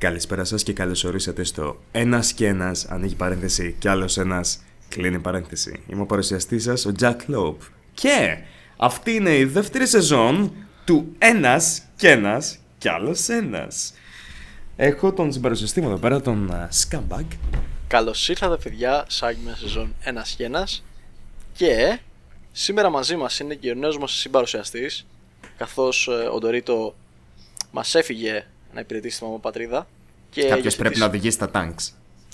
Καλησπέρα σας και καλώς ορίσατε στο ένας και ένας, ανοίγει παρένθεση και άλλος ένας, κλείνει παρένθεση. Είμαι ο παρουσιαστής σας ο Jack Λόπ. Και αυτή είναι η δεύτερη σεζόν του ένας και ένας, και άλλος ένας. Έχω τον συμπαρουσιαστή μου εδώ πέρα, τον Scumbag. Καλώς ήρθατε παιδιά σε άλλη μια σεζόν ένας και ένας. και σήμερα μαζί μας είναι και ο νέος μας συμπαρουσιαστής, καθώς ε, ο Ντορίτο μας έφυγε να υπηρετήσει τη πατρίδα Κάποιο ναι, πρέπει να οδηγήσει τα τάγκ.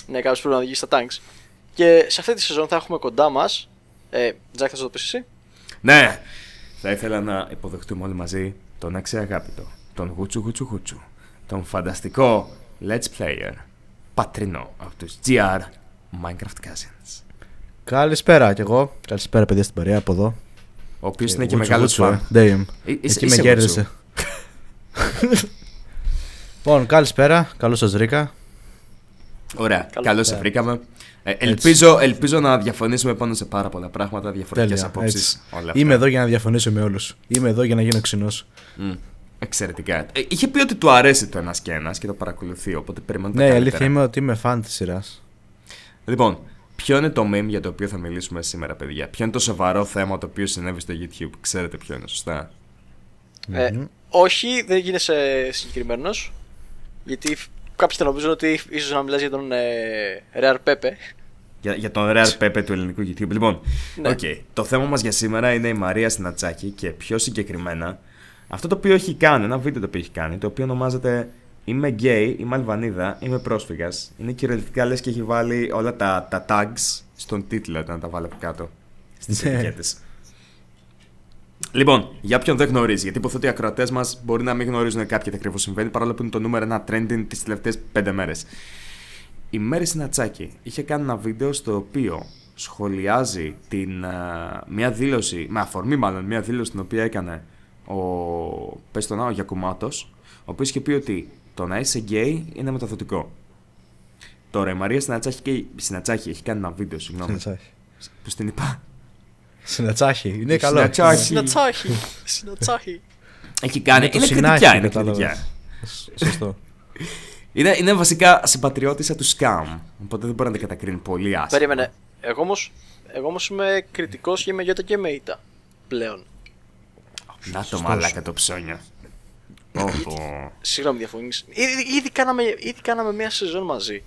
Ναι, κάποιος πρέπει να οδηγήσει τα τάγκ. Και σε αυτή τη σεζόν θα έχουμε κοντά μας. Ε, Τζακ, θα το πεις εσύ. Ναι, θα ήθελα να υποδεχτούμε όλοι μαζί τον αξιαγάπητο, τον γουτσου γουτσου γουτσου, τον φανταστικό Let's Player πατρινό από τους GR Minecraft Cousins. Καλησπέρα κι εγώ. Καλησπέρα παιδιά στην παρέα από εδώ. Ο οποίος είναι και μεγάλος φαν. Ε. Ε, Εκεί με κέρδισε. Λοιπόν, καλησπέρα. Καλώς σας βρήκα. Ωραία, καλώς σας βρήκαμε. Ε, ελπίζω, ελπίζω να διαφωνήσουμε πάνω σε πάρα πολλά πράγματα, διαφορετικές απόψει. Είμαι εδώ για να διαφωνήσω με όλους. Είμαι εδώ για να γίνω ξινός. Mm. Εξαιρετικά. Ε, είχε πει ότι του αρέσει το ένας και ένας και το παρακολουθεί, οπότε περιμένω Ναι, καλύτερα. αλήθεια είμαι ότι είμαι φαν της σειράς. Λοιπόν, ποιο είναι το meme για το οποίο θα μιλήσουμε σήμερα, παιδιά. Ποιο είναι το σοβαρό θέμα το οποίο συνέβη στο YouTube. Ξέρετε ποιο είναι, σωστά. Ε, Όχι, δεν γίνεσαι συγκεκριμένος. Γιατί κάποιοι θα νομίζουν ότι ίσως να μιλάς για τον ε, Ρεαρ Για, για τον Rare Pepe του ελληνικού YouTube. Λοιπόν, okay. Ναι. το θέμα μας για σήμερα είναι η Μαρία Σνατσάκη και πιο συγκεκριμένα αυτό το οποίο έχει κάνει, ένα βίντεο το οποίο έχει κάνει, το οποίο ονομάζεται Είμαι γκέι, είμαι Αλβανίδα, είμαι πρόσφυγας. Είναι κυριολεκτικά λες και έχει βάλει όλα τα, τα tags στον τίτλο όταν τα βάλει από κάτω στις ναι. ετικέτες. Λοιπόν, για ποιον δεν γνωρίζει, γιατί υποθέτω οι ακροατές μας μπορεί να μην γνωρίζουν κάποια τι ακριβώς συμβαίνει, παρόλο που είναι το νούμερο ένα trending τις τελευταίες πέντε μέρες. Η Μέρη Σινατσάκη είχε κάνει ένα βίντεο στο οποίο σχολιάζει την, μια δήλωση, με αφορμή μάλλον, μια δήλωση την οποία έκανε ο, Πεστονά, ο Γιακουμάτος, ο οποίος είχε πει ότι το να είσαι γκέι είναι μεταδοτικό. Τώρα η Μαρία Σινατσάκη και... έχει κάνει ένα βίντεο, συγγνώμη. Που στην είπα. Συνατσάχη. Είναι καλό. Συνατσάχη. Συνατσάχη. Συνατσάχη. Έχει κάνει. Είναι, κριτικιά. Είναι κριτικιά. Σωστό. Είναι, είναι βασικά συμπατριώτησα του ΣΚΑΜ! Οπότε δεν μπορεί να την κατακρίνει πολύ άσχημα. Περίμενε. Εγώ όμως εγώ όμως είμαι κριτικός και είμαι Γιώτα και με πλέον. Να το μαλάκα το ψώνιο. Συγγνώμη, διαφωνείς. Ήδη, κάναμε, ήδη κάναμε μία σεζόν μαζί.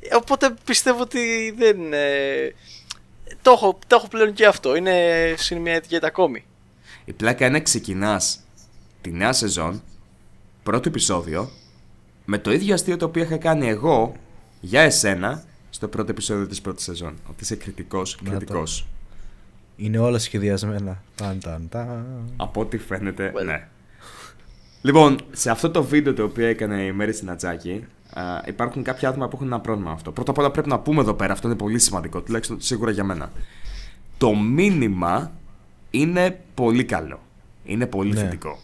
Ε, οπότε πιστεύω ότι δεν. Ε, το έχω, το έχω πλέον και αυτό. Είναι συν μια ετικέτα ακόμη. Η πλάκα είναι ξεκινάς τη νέα σεζόν, πρώτο επεισόδιο, με το ίδιο αστείο το οποίο είχα κάνει εγώ για εσένα στο πρώτο επεισόδιο της πρώτης σεζόν. Ότι είσαι κριτικός, κριτικός. Είναι όλα σχεδιασμένα. Ταν, Από ό,τι φαίνεται, ναι. Λοιπόν, σε αυτό το βίντεο το οποίο έκανε η Μέρη Σινατζάκη, υπάρχουν κάποια άτομα που έχουν ένα πρόβλημα αυτό. Πρώτα απ' όλα πρέπει να πούμε εδώ πέρα, αυτό είναι πολύ σημαντικό, τουλάχιστον σίγουρα για μένα. Το μήνυμα είναι πολύ καλό. Είναι πολύ ναι. θετικό.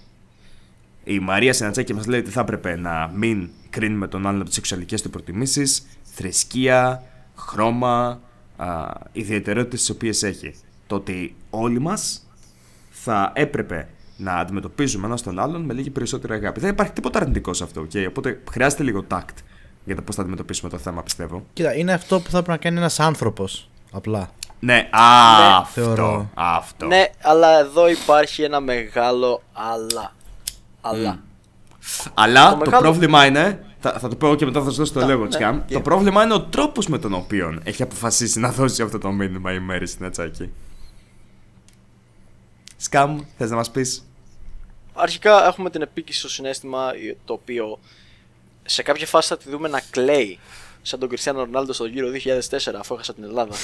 Η Μαρία Σενατσέκη μας λέει ότι θα έπρεπε να μην κρίνουμε τον άλλον από τις σεξουαλικές του προτιμήσεις, θρησκεία, χρώμα, ιδιαιτερότητες τις οποίες έχει. Το ότι όλοι μας θα έπρεπε να αντιμετωπίζουμε ένα τον άλλον με λίγη περισσότερη αγάπη. Δεν υπάρχει τίποτα αρνητικό σε αυτό. Okay? Οπότε χρειάζεται λίγο τάκτ για το πώς θα αντιμετωπίσουμε το θέμα, πιστεύω. Κοίτα, είναι αυτό που θα πρέπει να κάνει ένας άνθρωπος. Απλά. Ναι, α, ναι, αυτό, θεωρώ. αυτό. Ναι, αλλά εδώ υπάρχει ένα μεγάλο αλλά. Αλλά. Αλλά το, πρόβλημα είναι. Θα, θα, το πω και μετά θα σας δώσω το λέω Ναι, Το πρόβλημα είναι ο τρόπος με τον οποίο έχει αποφασίσει να δώσει αυτό το μήνυμα η Μέρη στην Ατσάκη. Σκάμ, θες να μας πεις. Αρχικά έχουμε την επίκηση στο συνέστημα το οποίο σε κάποια φάση θα τη δούμε να κλαίει σαν τον Κριστιανό Ρονάλντο στο γύρο 2004 αφού έχασα την Ελλάδα.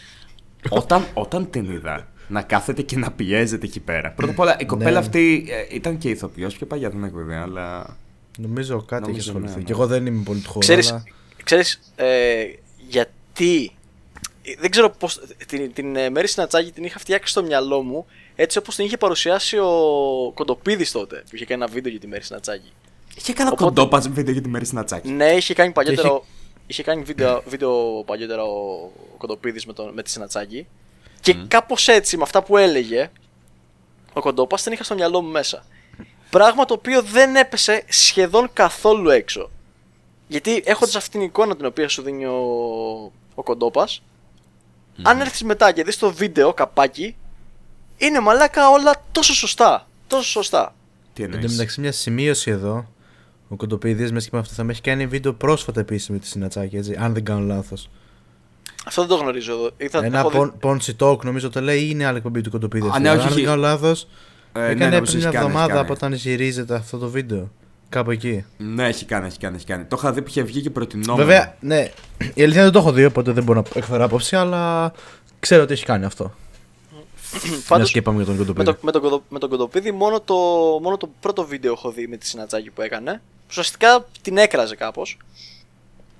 όταν, όταν την είδα να κάθεται και να πιέζεται εκεί πέρα. Πρώτα απ' όλα η κοπέλα ναι. αυτή ε, ήταν και ηθοποιός πιο παλιά δεν την αλλά... Νομίζω κάτι έχει ναι, ασχοληθεί. Ναι. Και εγώ δεν είμαι πολύ του χώρου. Ξέρεις, ε, γιατί... Ε, δεν ξέρω πώς... Την, την, την Μέρη την είχα φτιάξει στο μυαλό μου έτσι όπως την είχε παρουσιάσει ο Κοντοπίδης τότε, που είχε κάνει ένα βίντεο για τη Μέρη Νατσάκη. Είχε κάνει Κοντό κοντόπα βίντεο για τη Μέρη Νατσάκη. Ναι, είχε κάνει παλιότερα. Είχε... είχε... κάνει βίντεο, βίντεο παλιότερα ο Κοντοπίδης με, με τη Σνατσάκη. Και mm. κάπως έτσι, με αυτά που έλεγε, ο Κοντόπας την είχα στο μυαλό μου μέσα. Πράγμα το οποίο δεν έπεσε σχεδόν καθόλου έξω. Γιατί έχοντας αυτή την εικόνα την οποία σου δίνει ο, ο κοντοπα αν έρθεις μετά και δεις το βίντεο καπάκι, είναι μαλάκα όλα τόσο σωστά. Τόσο σωστά. Τι εννοεί. Εν τω μεταξύ, μια σημείωση εδώ. Ο Κοντοπίδη μέσα και με αυτό θα με έχει κάνει βίντεο πρόσφατα επίση με της Σινατσάκη, έτσι, αν δεν κάνω λάθος. Αυτό δεν το γνωρίζω εδώ. Ήταν Ένα πόντσι δει... Talk νομίζω το λέει ή είναι άλλη εκπομπή του Κοντοπίδη. Ναι, αν δεν κάνω λάθος. Ε, έκανε ναι, ναι, πριν μια εβδομάδα από όταν γυρίζεται αυτό το βίντεο. Κάπου εκεί. Ναι, έχει κάνει, έχει κάνει. Έχει κάνει. Το είχα δει που είχε βγει και προτινόμενο. Βέβαια, ναι. Η αλήθεια δεν το έχω δει, οπότε δεν μπορώ να εκφέρω άποψη, αλλά ξέρω ότι έχει κάνει αυτό. Πάντως, τον Με, το, τον, Κοντοπίδη μόνο το, μόνο το πρώτο βίντεο έχω δει με τη συνατσάκι που έκανε. Ουσιαστικά την έκραζε κάπως.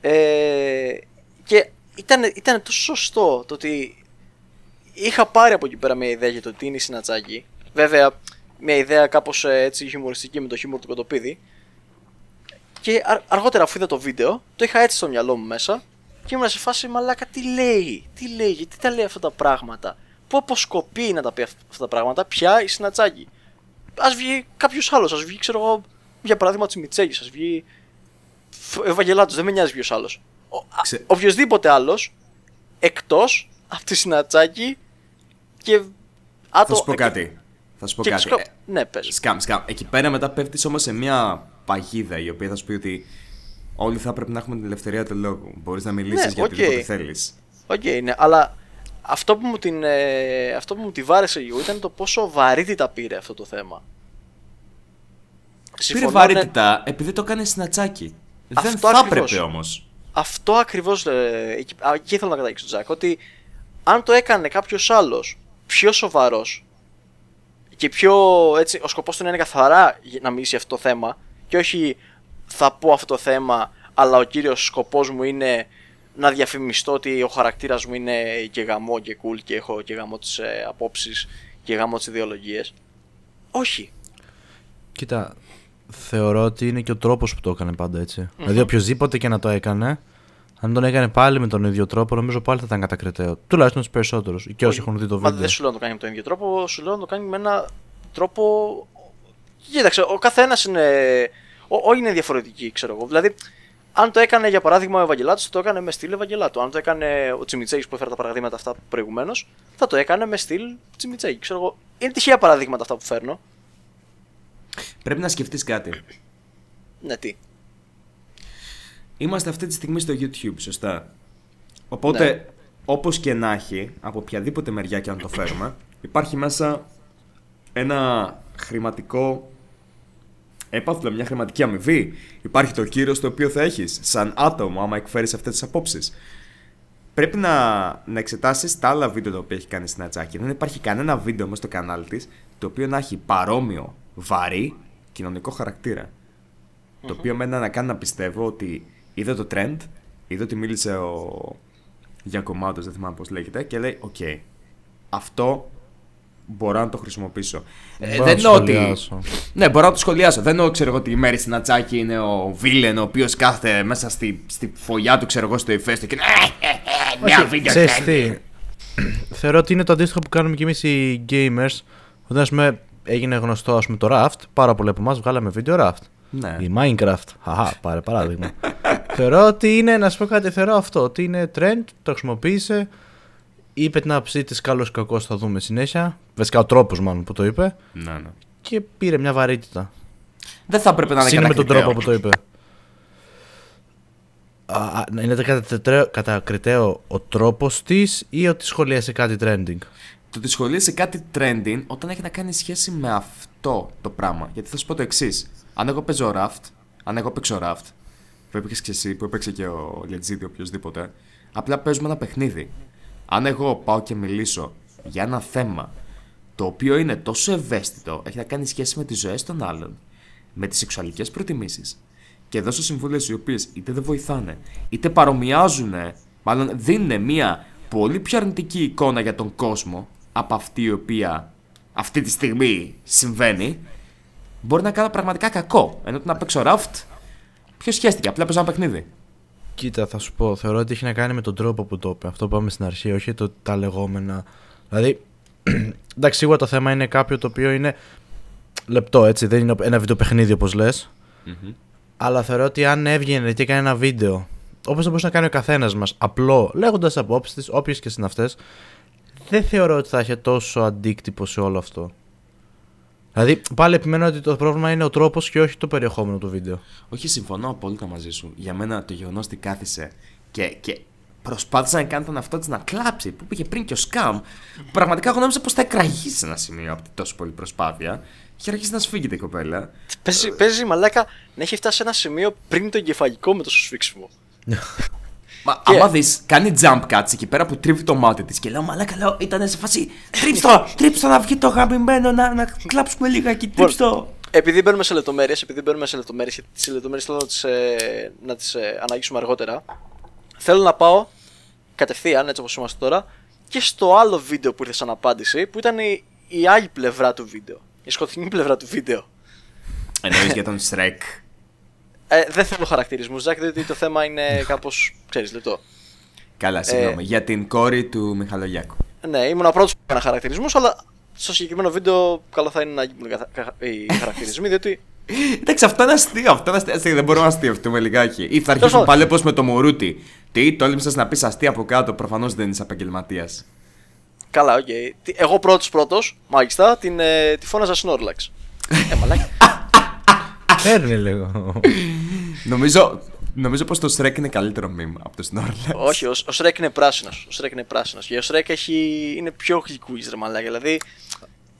Ε, και ήταν, ήταν τόσο σωστό το ότι είχα πάρει από εκεί πέρα μια ιδέα για το τι είναι η συνατσάκη. Βέβαια, μια ιδέα κάπως ε, έτσι χιουμοριστική με το χιούμορ του Κοντοπίδη. Και αργότερα αφού είδα το βίντεο, το είχα έτσι στο μυαλό μου μέσα και ήμουν σε φάση μαλάκα τι λέει, τι λέει, τι τα λέει αυτά τα πράγματα που αποσκοπεί να τα πει αυτά τα πράγματα πια η Σνατσάκη. Ας βγει κάποιος άλλος, ας βγει, ξέρω εγώ, για παράδειγμα τη Μιτσέγη, ας βγει. Ευαγγελάτος, δεν με νοιάζει ποιος άλλος. Ξε... Οποιοδήποτε άλλος εκτός από τη Σνατσάκη και. Θα σου πω κάτι. Θα σου πω κάτι. Ε... Ναι, πες. Σκάμ, σκάμ. Εκεί πέρα μετά πέφτεις όμως σε μια παγίδα η οποία θα σου πει ότι όλοι θα πρέπει να έχουμε την ελευθερία του λόγου. Μπορείς να μιλήσεις ναι, για okay. οτιδήποτε θέλεις. Οκ, okay, ναι, αλλά αυτό που μου, την, ε, αυτό που μου τη βάρεσε λίγο ήταν το πόσο βαρύτητα πήρε αυτό το θέμα. Πήρε Συμφωνώ, ναι. βαρύτητα επειδή το έκανε συνατσάκι. Δεν θα ακριβώς. έπρεπε όμως. Αυτό ακριβώς. Ε, εκεί, εκεί να καταλήξω, Τζακ. Ότι αν το έκανε κάποιος άλλος πιο σοβαρός και πιο. Έτσι, ο σκοπός του είναι καθαρά να μιλήσει αυτό το θέμα και όχι θα πω αυτό το θέμα, αλλά ο κύριος σκοπός μου είναι να διαφημιστώ ότι ο χαρακτήρας μου είναι και γαμό και cool και έχω και γαμό τις ε, απόψεις και γαμό τις ιδεολογίες. Όχι. Κοίτα, θεωρώ ότι είναι και ο τρόπος που το έκανε πάντα έτσι. Mm-hmm. Δηλαδή οποιοδήποτε και να το έκανε, αν τον έκανε πάλι με τον ίδιο τρόπο, νομίζω πάλι θα ήταν κατακριτέο. Τουλάχιστον του περισσότερους. Και όσοι έχουν δει το βίντεο. Μα δεν σου λέω να το κάνει με τον ίδιο τρόπο, σου λέω να το κάνει με ένα τρόπο. Κοίταξε, ο καθένας είναι. Όλοι είναι διαφορετικοί, ξέρω εγώ. Δηλαδή, αν το έκανε για παράδειγμα ο Ευαγγελάτο, το έκανε με στυλ Ευαγγελάτο. Αν το έκανε ο Τσιμιτσέη που έφερε τα παραδείγματα αυτά προηγουμένως, θα το έκανε με στυλ Τσιμιτσέη. Ξέρω εγώ. Είναι τυχαία παραδείγματα αυτά που φέρνω. Πρέπει να σκεφτείς κάτι. Ναι, τι. Είμαστε αυτή τη στιγμή στο YouTube, σωστά. Οπότε, ναι. όπως και να έχει, από οποιαδήποτε μεριά και αν το φέρουμε, υπάρχει μέσα ένα χρηματικό έπαθλα μια χρηματική αμοιβή. Υπάρχει το κύριο στο οποίο θα έχεις σαν άτομο, άμα εκφέρεις αυτές τις απόψεις. Πρέπει να, να εξετάσεις τα άλλα βίντεο τα οποία έχει κάνει στην Ατσάκη. Δεν υπάρχει κανένα βίντεο μέσα στο κανάλι της το οποίο να έχει παρόμοιο βαρύ κοινωνικό Το οποίο μένα να κάνει να πιστεύω ότι είδε το trend, είδε ότι μίλησε ο Γιακομάτος, δεν θυμάμαι πώς λέγεται, και λέει: Οκ, okay, αυτό μπορώ να το χρησιμοποιήσω. Ε, δεν εννοώ ότι. Ναι, μπορώ να το σχολιάσω. Δεν εννοώ, ξέρω εγώ, ότι η Μέρη Σνατσάκη είναι ο Βίλεν, ο οποίος κάθεται μέσα στη, στη φωλιά του, ξέρω εγώ, στο ηφαίστειο και. Μια βίντεο Θεωρώ ότι είναι το αντίστοιχο που κάνουμε κι εμείς οι gamers. Όταν πούμε, έγινε γνωστό ας πούμε, το Raft, πάρα πολλοί από εμάς βγάλαμε βίντεο Raft. Ναι. Ή Minecraft. Χαχά, πάρε παράδειγμα. θεωρώ ότι είναι, να σου πω κάτι, θεωρώ αυτό. Ότι είναι trend, το χρησιμοποίησε είπε την άποψή της, καλός κακός θα δούμε συνέχεια. Βασικά ο τρόπος μάλλον που το είπε. Ναι, ναι. Και πήρε μια βαρύτητα. Δεν θα έπρεπε να είναι Σύν με τον τρόπο που το είπε. Α, είναι κατακριτέο ο τρόπος της ή ότι σχολίασε κάτι trending. Το ότι σχολίασε κάτι trending όταν έχει να κάνει σχέση με αυτό το πράγμα. Γιατί θα σου πω το εξής. Αν εγώ παίζω raft, αν εγώ παίξω raft, που έπαιξες και εσύ, που έπαιξε και ο Λετζίδη, οποιοδήποτε, απλά παίζουμε ένα παιχνίδι. Αν εγώ πάω και μιλήσω για ένα θέμα το οποίο είναι τόσο ευαίσθητο, έχει να κάνει σχέση με τις ζωές των άλλων, με τις σεξουαλικές προτιμήσεις, και δώσω συμβουλέ οι οποίες είτε δεν βοηθάνε, είτε παρομοιάζουν, μάλλον δίνουν μια πολύ πιο αρνητική εικόνα για τον κόσμο από αυτή η οποία αυτή τη στιγμή συμβαίνει, μπορεί να κάνω πραγματικά κακό. Ενώ το να παίξω ράφτ, ποιο σχέστηκε, απλά παίζω ένα παιχνίδι. Κοίτα, θα σου πω. Θεωρώ ότι έχει να κάνει με τον τρόπο που το είπε. Αυτό που είπαμε στην αρχή, όχι το, τα λεγόμενα. Δηλαδή, εντάξει, σίγουρα το θέμα είναι κάποιο το οποίο είναι λεπτό, έτσι. Δεν είναι ένα βιντεοπαιχνίδι όπως λες. mm Αλλά θεωρώ ότι αν έβγαινε και έκανε ένα βίντεο, όπως θα μπορούσε να κάνει ο καθένας μας, απλό, λέγοντας απόψεις της, όποιες και είναι δεν θεωρώ ότι θα είχε τόσο αντίκτυπο σε όλο αυτό. Δηλαδή, πάλι επιμένω ότι το πρόβλημα είναι ο τρόπος και όχι το περιεχόμενο του βίντεο. Όχι, συμφωνώ απόλυτα μαζί σου. Για μένα το γεγονός ότι κάθισε και, και προσπάθησε να κάνει τον αυτό της να κλάψει, που πήγε πριν και ο Σκάμ, πραγματικά εγώ νόμιζα πως θα εκραγεί σε ένα σημείο από τόσο πολλή προσπάθεια. και αρχίζει να σφίγγεται η κοπέλα. Παίζει, παίζει μαλάκα να έχει φτάσει σε ένα σημείο πριν το εγκεφαλικό με το σου σφίξιμο. Μα και... άμα δεις, κάνει jump cuts εκεί πέρα που τρίβει το μάτι της και λέω Μαλάκα, καλά, ήταν σε φάση. Τρίψτο, τρίψτο να βγει το χαμπημένο να, να κλάψουμε λίγα εκεί, τρίψτο. Επειδή μπαίνουμε σε λεπτομέρειες, επειδή μπαίνουμε σε λεπτομέρειες, γιατί τις λεπτομέρειες θέλω να τις ε, τις, ε, ε αργότερα, θέλω να πάω κατευθείαν, έτσι όπως είμαστε τώρα, και στο άλλο βίντεο που ήρθε σαν απάντηση, που ήταν η, η άλλη πλευρά του βίντεο. Η σκοτεινή πλευρά του βίντεο. Εννοείς για τον Shrek. Ε, δεν θέλω χαρακτηρισμούς, Ζακ, διότι το θέμα είναι κάπως. ξέρεις, λεπτό. Καλά, συγγνώμη. Ε, για την κόρη του Μιχαλογιάκου. Ναι, ήμουν ο πρώτος που έκανα χαρακτηρισμούς, αλλά στο συγκεκριμένο βίντεο καλό θα είναι να γίνουν οι χαρακτηρισμοί, διότι. Εντάξει, αυτό είναι αστείο. Αυτό είναι αστείο. Δεν μπορούμε να αστείευτούμε λιγάκι. Ή θα αρχίσουν πάλι όπως με το Μωρούτι. Τι, τόλμησες να πεις αστεία από κάτω. Προφανώς δεν είσαι επαγγελματίας. Καλά, οκ. Okay. Εγώ πρώτος πρώτος, μάλιστα, την, ε, τη φώναζα Σνόρλαξ. Ε, μαλάκι. Φέρνει λίγο. Νομίζω Νομίζω πως το Shrek είναι καλύτερο μήνυμα από το Snorlax. Όχι, ο, ο Shrek είναι πράσινος. Ο Shrek είναι πράσινος. Και ο Shrek έχει, είναι πιο γλυκού, ρε μαλάκα. Δηλαδή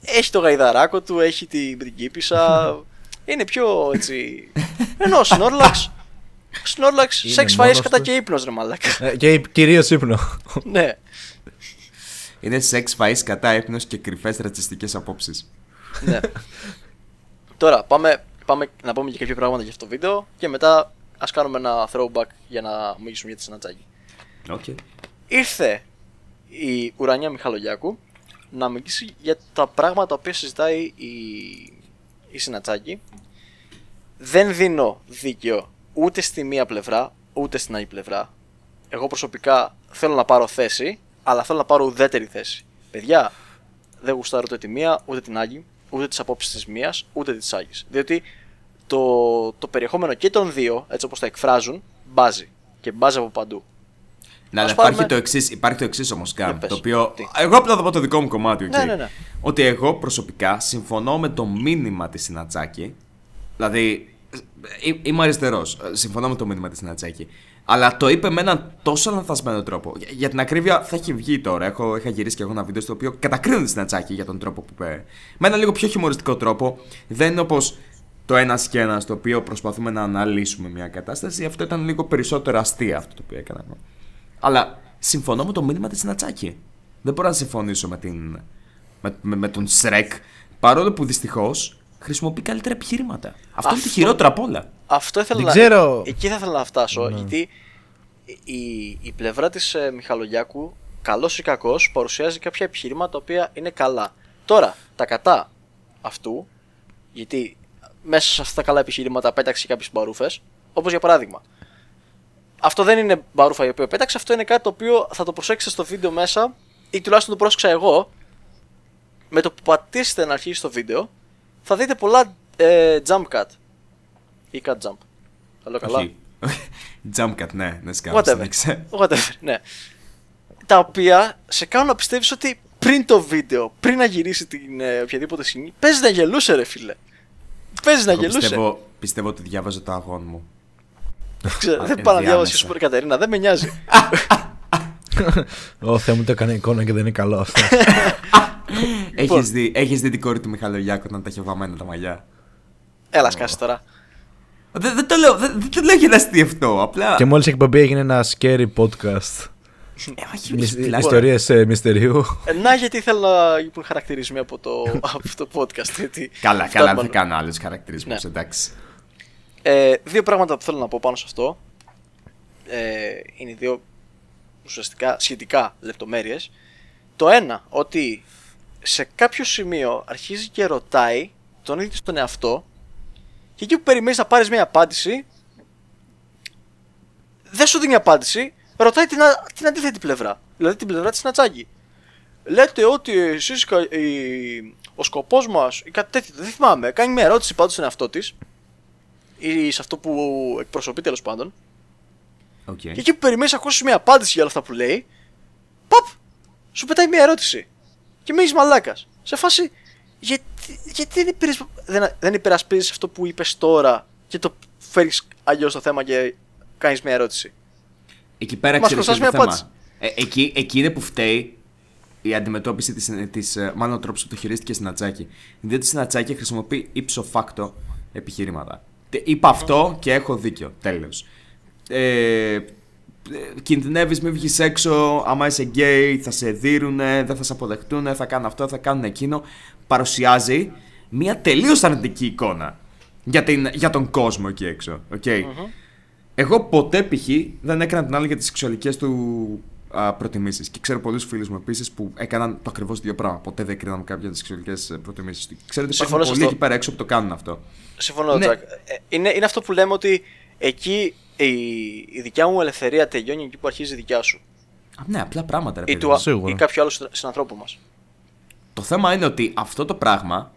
έχει το γαϊδαράκο του, έχει την πριγκίπισσα. είναι πιο έτσι. Ενώ ο Snorlax. Snorlax, σεξ φάει κατά και ύπνος, ρε μαλάκα. Ε, και κυρίως ύπνο. ναι. Είναι σεξ φάει κατά ύπνος και κρυφές ρατσιστικές απόψεις. ναι. Τώρα πάμε πάμε να πούμε και κάποια πράγματα για αυτό το βίντεο και μετά ας κάνουμε ένα throwback για να μιλήσουμε για τη Συνατσάκη. Okay. Ήρθε η Ουρανία Μιχαλογιάκου να μιλήσει για τα πράγματα που συζητάει η, η Συνατσάκη. Δεν δίνω δίκαιο ούτε στη μία πλευρά, ούτε στην άλλη πλευρά. Εγώ προσωπικά θέλω να πάρω θέση, αλλά θέλω να πάρω ουδέτερη θέση. Παιδιά, δεν γουστάρω ούτε τη μία, ούτε την άλλη ούτε της απόψης της μίας ούτε της άλλη. Διότι το, το περιεχόμενο και των δύο, έτσι όπως τα εκφράζουν, μπάζει. Και μπάζει από παντού. Ναι, αλλά υπάρχει το εξής υπάρχει το εξής όμως, Γκάμπ. Το οποίο. Τι. Εγώ απλά θα πω το δικό μου κομμάτι, okay. Ναι, ναι, ναι. Ότι εγώ προσωπικά συμφωνώ με το μήνυμα της Σινατσάκη. Δηλαδή, ε, ε, είμαι αριστερός. Ε, συμφωνώ με το μήνυμα της Νατσάκη. Αλλά το είπε με έναν τόσο λανθασμένο τρόπο. Για, για την ακρίβεια, θα έχει βγει τώρα. Έχω, είχα γυρίσει και εγώ ένα βίντεο στο οποίο κατακρίνω τη Σνατσάκη για τον τρόπο που πέρε. Με έναν λίγο πιο χιουμοριστικό τρόπο. Δεν είναι όπως το ένας και ένας, το οποίο προσπαθούμε να αναλύσουμε μια κατάσταση. Αυτό ήταν λίγο περισσότερο αστεία αυτό το οποίο έκαναμε. Αλλά συμφωνώ με το μήνυμα της Σνατσάκη. Δεν μπορώ να συμφωνήσω με, την, με, με, με τον Σρεκ. Παρόλο που δυστυχώς χρησιμοποιεί καλύτερα επιχειρήματα. Αυτό, αυτό είναι χειρότερο απ' όλα. Αυτό ήθελα να ξέρω. Εκεί θα ήθελα να φτάσω, ναι. γιατί η, η πλευρά της ε, Μιχαλογιάκου, καλός ή κακός, παρουσιάζει κάποια επιχειρήματα τα οποία είναι καλά. Τώρα, τα κατά αυτού, γιατί μέσα σε αυτά τα καλά επιχειρήματα πέταξε κάποιες μπαρούφες, όπως για παράδειγμα. Αυτό δεν είναι μπαρούφα η οποία πέταξε, αυτό είναι κάτι το οποίο θα το προσέξετε στο βίντεο μέσα, ή τουλάχιστον το πρόσεξα εγώ. Με το που πατήσετε να αρχίσει το βίντεο, θα δείτε πολλά ε, jump cut. Ή cut jump. Καλό καλά. jump cut, ναι, ναι, σκάφο. Whatever. Whatever, ναι. Τα οποία σε κάνουν να πιστεύεις ότι πριν το βίντεο, πριν να γυρίσει την ε, οποιαδήποτε σκηνή, παίζει να γελούσε, ρε φίλε. Παίζει να γελούσε. Πιστεύω, ότι διάβαζε το αγών μου. Ξέρω, δεν πάω να διάβασα σου Κατερίνα, δεν με νοιάζει. Ω, Θεέ μου, το έκανε εικόνα και δεν είναι καλό αυτό. Έχεις λοιπόν. δει, έχεις δει την κόρη του Μιχαλογιάκου όταν τα έχει βαμμένα τα μαλλιά. Έλα, σκάσει τώρα. Δεν, το λέω, δεν, το λέω για να Απλά... Και μόλις εκπομπή έγινε ένα scary podcast. Ε, λοιπόν. Ιστορίες ε, μυστηρίου. Ε, να, γιατί ήθελα να γίνουν χαρακτηρισμοί από το, podcast. καλά, καλά, δεν θα κάνω άλλους χαρακτηρισμούς. Ναι. Εντάξει. Ε, δύο πράγματα που θέλω να πω πάνω σε αυτό. Ε, είναι δύο ουσιαστικά σχετικά λεπτομέρειες. Το ένα, ότι σε κάποιο σημείο αρχίζει και ρωτάει τον ίδιο τον εαυτό και εκεί που περιμένεις να πάρεις μια απάντηση δεν σου δίνει απάντηση, ρωτάει την, την αντίθετη πλευρά, δηλαδή την πλευρά της Νατσάγκη Λέτε ότι εσείς, η... ο σκοπός μας ή κάτι τέτοιο, δεν θυμάμαι, κάνει μια ερώτηση πάντως στον εαυτό της ή σε αυτό που εκπροσωπεί τέλος πάντων okay. και εκεί που περιμένεις να ακούσεις μια απάντηση για όλα αυτά που λέει, παπ, σου πετάει μια ερώτηση και με είσαι μαλάκας. Σε φάση, γιατί, γιατί δεν, υπηρεσ... δεν, υπερασπίζει αυτό που είπες τώρα και το φέρεις αλλιώς το θέμα και κάνεις μια ερώτηση. Εκεί πέρα ξέρει το θέμα. Ε, εκεί, εκεί είναι που φταίει η αντιμετώπιση της, της ε, μάλλον ο τρόπος που το χειρίστηκε στην Ατσάκη. Διότι στην Ατσάκη χρησιμοποιεί ύψο φάκτο επιχειρήματα. Είπα αυτό και έχω δίκιο. τέλος. Ε, ...κινδυνεύεις, μην βγεις έξω. Άμα είσαι γκέι, θα σε δίνουνε, δεν θα σε αποδεχτούνε, θα κάνουν αυτό, θα κάνουν εκείνο. Παρουσιάζει μια τελείως αρνητική εικόνα για, την, για τον κόσμο εκεί έξω. Okay. Mm-hmm. Εγώ ποτέ π.χ. δεν έκανα την άλλη για τις σεξουαλικές του προτιμήσεις. Και ξέρω πολλούς φίλους μου επίσης που έκαναν το ακριβώς δύο πράγμα. Ποτέ δεν κρίναμε κάποια τις σεξουαλικές ε, προτιμήσεις του. Ξέρετε, υπάρχουν πολλοί εκεί πέρα έξω που το κάνουν αυτό. Συμφωνώ, ναι. Τζακ. Ε, είναι, είναι αυτό που λέμε ότι εκεί η, δικιά μου ελευθερία τελειώνει εκεί που αρχίζει η δικιά σου. Α, ναι, απλά πράγματα. Ρε, ή, του, ή κάποιο άλλο συνανθρώπου μας. Το θέμα είναι ότι αυτό το πράγμα,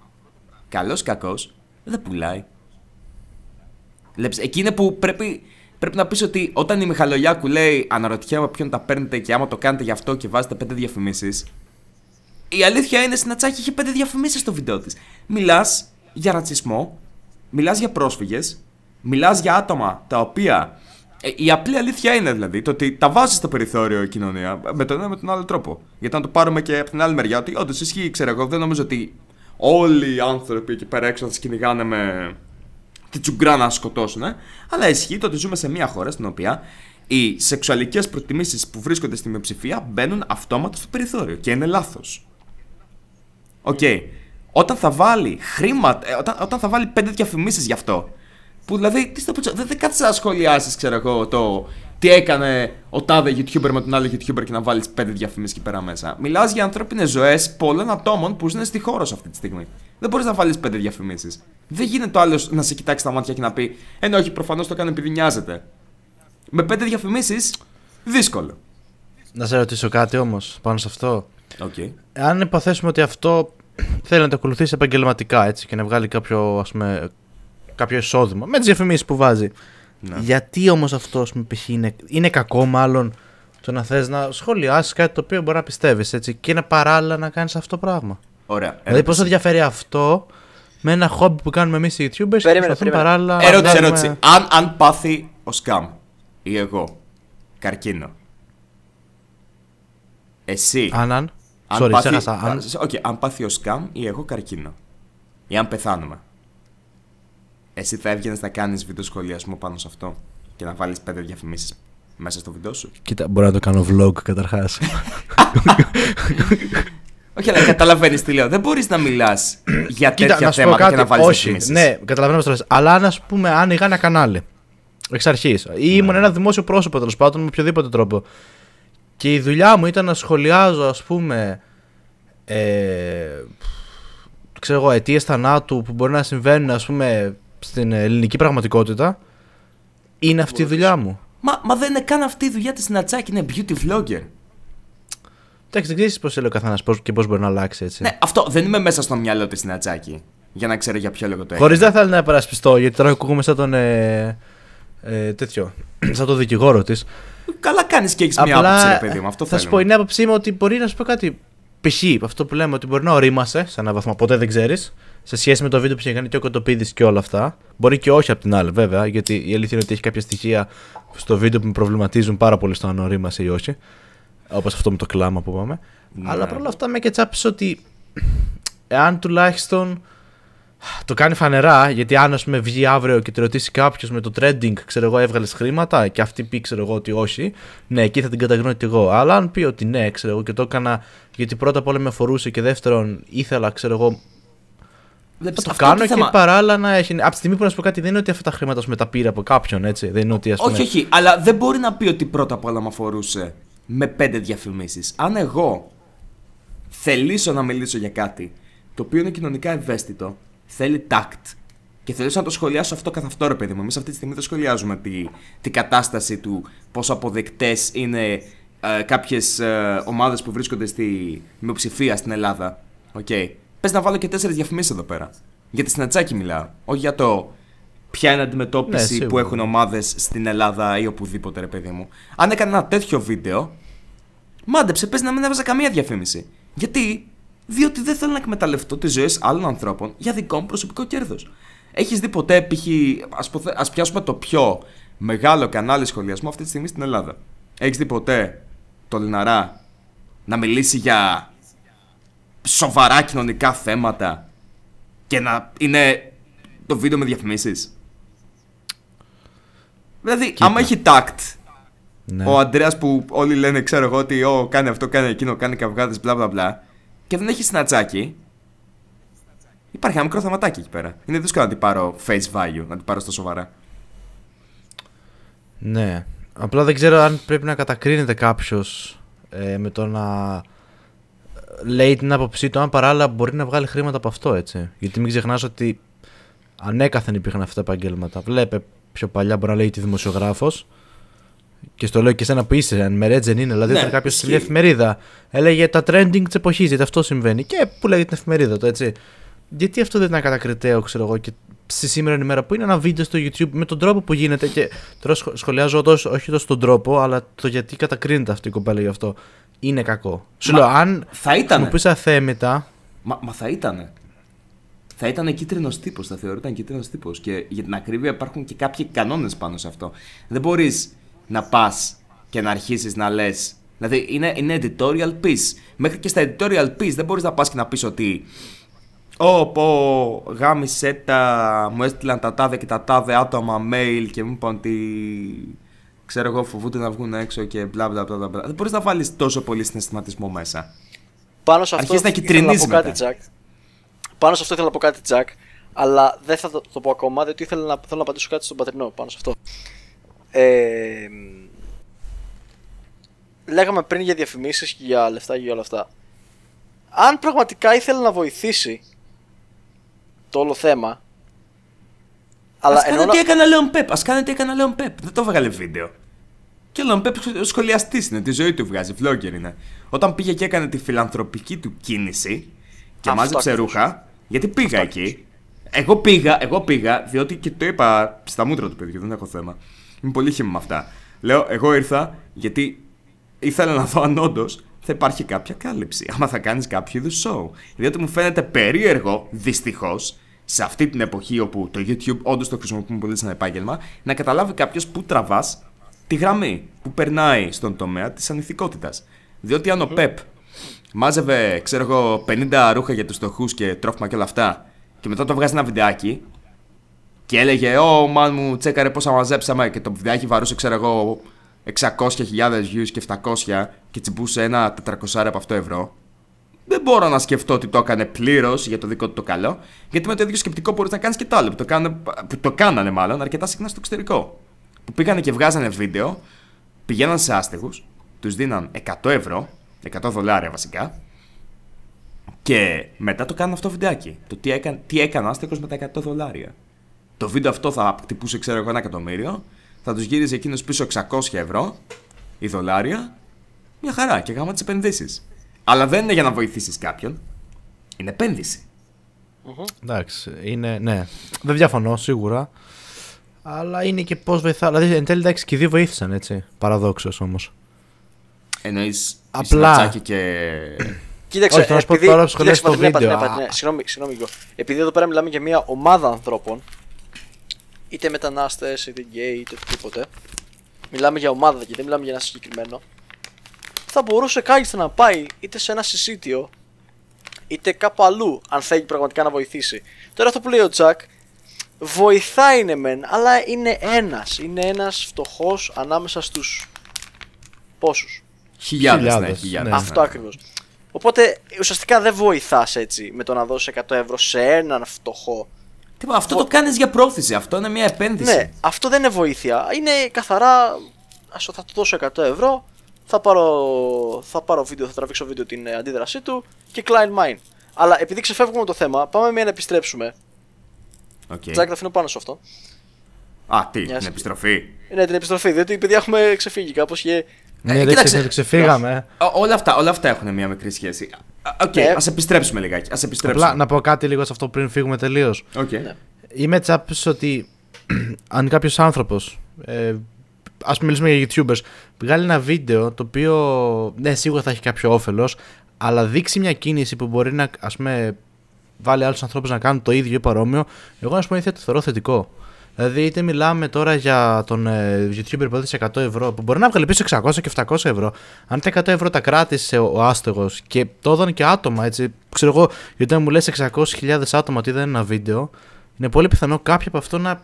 καλό κακός, δεν πουλάει. εκεί είναι που πρέπει, πρέπει να πεις ότι όταν η Μιχαλολιάκου λέει Αναρωτιέμαι ποιον τα παίρνετε και άμα το κάνετε γι' αυτό και βάζετε πέντε διαφημίσεις. Η αλήθεια είναι στην Ατσάκη είχε πέντε διαφημίσεις στο βίντεο της. Μιλάς για ρατσισμό, μιλάς για πρόσφυγες, μιλάς για άτομα τα οποία. Ε, η απλή αλήθεια είναι δηλαδή το ότι τα βάζει στο περιθώριο η κοινωνία ε, με τον ένα με τον άλλο τρόπο. Γιατί να το πάρουμε και από την άλλη μεριά, ότι όντως ισχύει, ξέρω εγώ, δεν νομίζω ότι όλοι οι άνθρωποι εκεί πέρα έξω θα σα κυνηγάνε με τη τσουγκρά να σκοτώσουν. Ε? Αλλά ισχύει το ότι ζούμε σε μια χώρα στην οποία οι σεξουαλικές προτιμήσεις που βρίσκονται στη μειοψηφία μπαίνουν αυτόματα στο περιθώριο και είναι λάθος. Οκ. Όταν θα βάλει χρήματα, ε, όταν, όταν θα βάλει πέντε διαφημίσεις γι' αυτό που δηλαδή τι στα πουτσά, δεν, δεν κάτσε να σχολιάσεις, ξέρω εγώ, το τι έκανε ο τάδε YouTuber με τον άλλο YouTuber και να βάλεις πέντε διαφημίσεις εκεί πέρα μέσα. Μιλάς για ανθρώπινες ζωές πολλών ατόμων που ζουν στη χώρα σου αυτή τη στιγμή. Δεν μπορείς να βάλεις πέντε διαφημίσεις. Δεν γίνεται ο άλλος να σε κοιτάξει τα μάτια και να πει Ενώ όχι, προφανώς το κάνει επειδή νοιάζεται. Με πέντε διαφημίσεις, δύσκολο. Να σε ρωτήσω κάτι όμως πάνω σε αυτό. Okay. Αν υποθέσουμε ότι αυτό θέλει να το ακολουθήσει επαγγελματικά έτσι και να βγάλει κάποιο ας πούμε, κάποιο εισόδημα με τις διαφημίσεις που βάζει. Ναι. Γιατί όμως αυτός είναι, είναι κακό, μάλλον το να θες να σχολιάσεις κάτι το οποίο μπορεί να πιστεύεις και είναι παράλληλα να κάνεις αυτό το πράγμα. Ωραία. Δηλαδή, πώς θα διαφέρει αυτό με ένα χόμπι που κάνουμε εμείς οι YouTubers περίμενε, και προσπαθούν παράλληλα. Ερώτηση, κάνουμε... ερώτηση. Αν, αν πάθει ο Σκάμ ή εγώ καρκίνο. Εσύ. Αν, αν. Αν, αν... Okay, αν πάθει ο Σκάμ ή εγώ καρκίνο. Ή αν πεθάνουμε εσύ θα έβγαινες να κάνεις βίντεο σχολιασμό πάνω σε αυτό και να βάλεις πέντε διαφημίσεις μέσα στο βίντεο σου. Κοίτα, μπορώ να το κάνω vlog καταρχάς. Όχι, αλλά καταλαβαίνεις τι λέω. Δεν μπορείς να μιλάς για τέτοια Κοίτα, θέματα και να βάλει διαφημίσεις. Ναι, καταλαβαίνω αυτό. Αλλά ας πούμε, άνοιγα ένα κανάλι. Εξ αρχής. Ή ναι. ήμουν ένα δημόσιο πρόσωπο τέλος πάντων με οποιοδήποτε τρόπο. Και η δουλειά μου ήταν να σχολιάζω, ας πούμε. Ε, ξέρω εγώ, αιτίες θανάτου που μπορεί να συμβαίνουν, ας πούμε, στην ελληνική πραγματικότητα, είναι αυτή η δουλειά μου. Μα, μα δεν είναι καν αυτή η δουλειά της Νατσάκη είναι beauty vlogger. Εντάξει, δεν ξέρεις πώς λέει ο καθένας και πώς μπορεί να αλλάξει έτσι. Ναι, αυτό δεν είμαι μέσα στο μυαλό της στην Για να ξέρω για ποιο λόγο το έχει. Χωρί να θέλω να υπερασπιστώ, γιατί τώρα ακούγομαι σαν τον. Ε, ε, τέτοιο. σαν τον δικηγόρο της. Καλά κάνεις και έχεις μια άποψη, ρε παιδί μου. Αυτό θα σου πω, είναι άποψή μου ότι μπορεί να σου πω κάτι. Π.χ. αυτό που λέμε ότι μπορεί να ορίμασε σε έναν βαθμό, ποτέ δεν ξέρεις σε σχέση με το βίντεο που είχε κάνει και ο Κοτοπίδης και όλα αυτά. Μπορεί και όχι απ' την άλλη, βέβαια, γιατί η αλήθεια είναι ότι έχει κάποια στοιχεία στο βίντεο που με προβληματίζουν πάρα πολύ στο αν ορίμασε ή όχι. Όπως αυτό με το κλάμα που είπαμε. Ναι. Αλλά παρόλα αυτά με και τσάπησε ότι εάν τουλάχιστον το κάνει φανερά, γιατί αν ας πούμε βγει αύριο και τη ρωτήσει κάποιος με το trending ξέρω εγώ, έβγαλες χρήματα και αυτή πει, ξέρω εγώ, ότι όχι, ναι, εκεί θα την καταγνώ και εγώ. Αλλά αν πει ότι ναι, ξέρω εγώ, και το έκανα γιατί πρώτα απ' όλα με αφορούσε και δεύτερον ήθελα, ξέρω εγώ, δεν το κάνω και θέμα... παράλληλα να έχει. Από τη στιγμή που να σου πω κάτι, δεν είναι ότι αυτά τα χρήματα με τα πήρα από κάποιον, έτσι. Δεν είναι ότι, ας πούμε... Όχι, όχι, αλλά δεν μπορεί να πει ότι πρώτα απ' όλα με αφορούσε με πέντε διαφημίσεις. Αν εγώ θελήσω να μιλήσω για κάτι το οποίο είναι κοινωνικά ευαίσθητο, θέλει τακτ Και θέλω να το σχολιάσω αυτό καθ' αυτό, ρε παιδί μου. Εμείς αυτή τη στιγμή δεν σχολιάζουμε την τη κατάσταση του πόσο αποδεκτές είναι ε, κάποιες ε, ομάδες που βρίσκονται στη μειοψηφία στην Ελλάδα. Okay. Πες να βάλω και τέσσερις διαφημίσεις εδώ πέρα. Γιατί τη Σνατσάκη μιλάω. Όχι για το ποια είναι αντιμετώπιση ναι, που έχουν ομάδες στην Ελλάδα ή οπουδήποτε, ρε παιδί μου. Αν έκανα ένα τέτοιο βίντεο, μάντεψε, πες να μην έβαζα καμία διαφήμιση. Γιατί, διότι δεν θέλω να εκμεταλλευτώ τις ζωές άλλων ανθρώπων για δικό μου προσωπικό κέρδος. Έχεις δει ποτέ, π.χ. ας πιάσουμε το πιο μεγάλο κανάλι σχολιασμού αυτή τη στιγμή στην Ελλάδα. Έχεις δει ποτέ το Λιναρά να μιλήσει για σοβαρά κοινωνικά θέματα και να είναι το βίντεο με διαφημίσεις. Δηλαδή, Κοίτα. άμα έχει τάκτ ναι. ο αντρέας που όλοι λένε, ξέρω εγώ, ότι ο, κάνει αυτό, κάνει εκείνο, κάνει καυγάδες, μπλα μπλα μπλα και δεν έχει συνατσάκι, υπάρχει ένα μικρό θεματάκι εκεί πέρα. Είναι δύσκολο να την πάρω face value, να την πάρω στα σοβαρά. Ναι. Απλά δεν ξέρω αν πρέπει να κατακρίνεται κάποιος ε, με το να λέει την άποψή του, αν παράλληλα μπορεί να βγάλει χρήματα από αυτό, έτσι. Γιατί μην ξεχνάς ότι ανέκαθεν υπήρχαν αυτά τα επαγγέλματα. Βλέπε πιο παλιά μπορεί να λέει τη δημοσιογράφος. Και στο λέω και εσένα που είσαι, αν με ρέτζεν είναι. Δηλαδή, ναι, κάποιο στην εφημερίδα έλεγε τα trending της εποχής, γιατί αυτό συμβαίνει. Και που λέγεται την εφημερίδα το έτσι γιατί αυτό δεν ήταν κατακριτέο, ξέρω εγώ, και στη σήμερα η μέρα που είναι ένα βίντεο στο YouTube με τον τρόπο που γίνεται. Και τώρα σχολιάζω τόσο, όχι τόσο τον τρόπο, αλλά το γιατί κατακρίνεται αυτή η κοπέλα γι' αυτό. Είναι κακό. Σου λέω, αν θα ήτανε. μου πεις αθέμητα. Μα, μα θα ήταν. Θα ήταν κίτρινος τύπος, θα θεωρούταν κίτρινος τύπος. Και για την ακρίβεια υπάρχουν και κάποιοι κανόνες πάνω σε αυτό. Δεν μπορείς να πας και να αρχίσεις να λες. Δηλαδή είναι, είναι editorial piece. Μέχρι και στα editorial piece δεν μπορείς να πας και να πεις ότι Όπω γάμισε τα, μου έστειλαν τα τάδε και τα τάδε άτομα mail και μου είπαν ότι ξέρω εγώ φοβούνται να βγουν έξω και μπλα μπλα μπλα. μπλα. Δεν μπορείς να βάλεις τόσο πολύ συναισθηματισμό μέσα. Πάνω σε αυτό Αρχίζεις να κυτρινίζει. Πάνω σε αυτό ήθελα να πω κάτι, Τζακ. Αλλά δεν θα το, το πω ακόμα, διότι ήθελα να, θέλω να απαντήσω κάτι στον πατρινό πάνω σε αυτό. Ε, λέγαμε πριν για διαφημίσεις και για λεφτά και για όλα αυτά. Αν πραγματικά ήθελε να βοηθήσει το όλο θέμα. Αλλά ας κάνετε τι έκανα Λέον Πεπ, ας κάνετε τι έκανα Λέον Πεπ, δεν το έβγαλε βίντεο. Και ο Λέον Πεπ σχολιαστής είναι, τη ζωή του βγάζει, vlogger είναι. Όταν πήγε και έκανε τη φιλανθρωπική του κίνηση και Αυτό μάζεψε ρούχα, γιατί πήγα εκεί. Εγώ πήγα, εγώ πήγα, διότι και το είπα στα μούτρα του παιδιού, δεν έχω θέμα. Είμαι πολύ χύμα με αυτά. Λέω, εγώ ήρθα γιατί ήθελα να δω αν όντως θα υπάρχει κάποια κάλυψη. Άμα θα κάνεις κάποιο είδους show. Διότι μου φαίνεται περίεργο, δυστυχώς, σε αυτή την εποχή όπου το YouTube όντως το χρησιμοποιούμε πολύ σαν επάγγελμα, να καταλάβει κάποιος που τραβάς τη γραμμή που περνάει στον τομέα της ανηθικότητας. Διότι αν ο ΠΕΠ μάζευε, ξέρω εγώ, 50 ρούχα για τους στοχούς και τρόφιμα και όλα αυτά, και μετά το βγάζει ένα βιντεάκι και έλεγε: Ω, μαν μου, τσέκαρε πόσα μαζέψαμε και το βιντεάκι βαρούσε, ξέρω εγώ, 600.000 views και 700 και τσιμπούσε ένα 400 από αυτό ευρώ. Δεν μπορώ να σκεφτώ ότι το έκανε πλήρως για το δικό του το καλό, γιατί με το ίδιο σκεπτικό μπορείς να κάνεις και το άλλο που το, κάνε, που το κάνανε μάλλον αρκετά συχνά στο εξωτερικό. Που πήγανε και βγάζανε βίντεο, πηγαίναν σε άστεγους, τους δίναν 100 ευρώ, 100 δολάρια βασικά, και μετά το κάνανε αυτό βιντεάκι. Το τι έκανε, τι έκανε ο άστεγος με τα 100 δολάρια. Το βίντεο αυτό θα χτυπούσε, ξέρω εγώ, ένα εκατομμύριο θα τους γύριζε εκείνος πίσω 600 ευρώ ή δολάρια, μια χαρά και γάμα τις επενδύσεις. Αλλά δεν είναι για να βοηθήσεις κάποιον. Είναι επένδυση. Εντάξει, είναι, ναι. Δεν διαφωνώ σίγουρα. Αλλά είναι και πώς βοηθά. Δηλαδή εν τέλει εντάξει και οι δύο βοήθησαν έτσι. Παραδόξως όμως. Εννοείς. Απλά. Και... Κοίταξε, Όχι, ε, επειδή... τώρα κοίταξε, το βίντεο. Ναι, ναι, συγγνώμη, Επειδή εδώ πέρα μιλάμε για μια ομάδα ανθρώπων είτε μετανάστες, είτε γκέι, είτε οτιδήποτε. Μιλάμε για ομάδα και δεν μιλάμε για ένα συγκεκριμένο. Θα μπορούσε κάλλιστα να πάει είτε σε ένα συσίτιο, είτε κάπου αλλού, αν θέλει πραγματικά να βοηθήσει. Τώρα αυτό που λέει ο Τζακ, βοηθάει είναι μεν, αλλά είναι ένας. Είναι ένας φτωχός ανάμεσα στους. Πόσους. Χιλιάδες. Ναι, χιλιάδες, ναι. Αυτό ναι. ακριβώς. Οπότε ουσιαστικά δεν βοηθάς έτσι με το να δώσεις 100 ευρώ σε έναν φτωχό Τίποτα, αυτό το κάνεις για πρόθεση. Αυτό είναι μια επένδυση. Ναι, αυτό δεν είναι βοήθεια. Είναι καθαρά. Ας θα του δώσω 100 ευρώ, θα πάρω, θα πάρω βίντεο, θα τραβήξω βίντεο την ε, αντίδρασή του και client mine. Αλλά επειδή ξεφεύγουμε το θέμα, πάμε μία να επιστρέψουμε. Okay. Τζάκ, θα αφήνω πάνω σε αυτό. Α, τι, την επιστροφή. Ναι, την επιστροφή, διότι επειδή έχουμε ξεφύγει κάπως και ναι, ε, ξεφύγαμε. Όλα αυτά, όλα αυτά έχουν μια μικρή σχέση. Οκ, okay, ναι. ας επιστρέψουμε λιγάκι. Ας επιστρέψουμε. Απλά να πω κάτι λίγο σε αυτό πριν φύγουμε τελείως. Okay. Ναι. Είμαι έτσι άποψης ότι αν κάποιος άνθρωπος. Ε, Ας μιλήσουμε για YouTubers. Βγάλει ένα βίντεο το οποίο ναι, σίγουρα θα έχει κάποιο όφελος, αλλά δείξει μια κίνηση που μπορεί να ας πούμε, βάλει άλλους ανθρώπους να κάνουν το ίδιο ή παρόμοιο. Εγώ, ας πούμε, το θεωρώ θετικό. Δηλαδή, είτε μιλάμε τώρα για τον ε, YouTuber που έδωσε 100 ευρώ, που μπορεί να βγάλει πίσω 600 και 700 ευρώ. Αν τα 100 ευρώ τα κράτησε ο, ο άστεγος και το έδωνε και άτομα, έτσι. Ξέρω εγώ, γιατί όταν μου λες 600.000 άτομα ότι είδαν ένα βίντεο, είναι πολύ πιθανό κάποιοι από αυτό να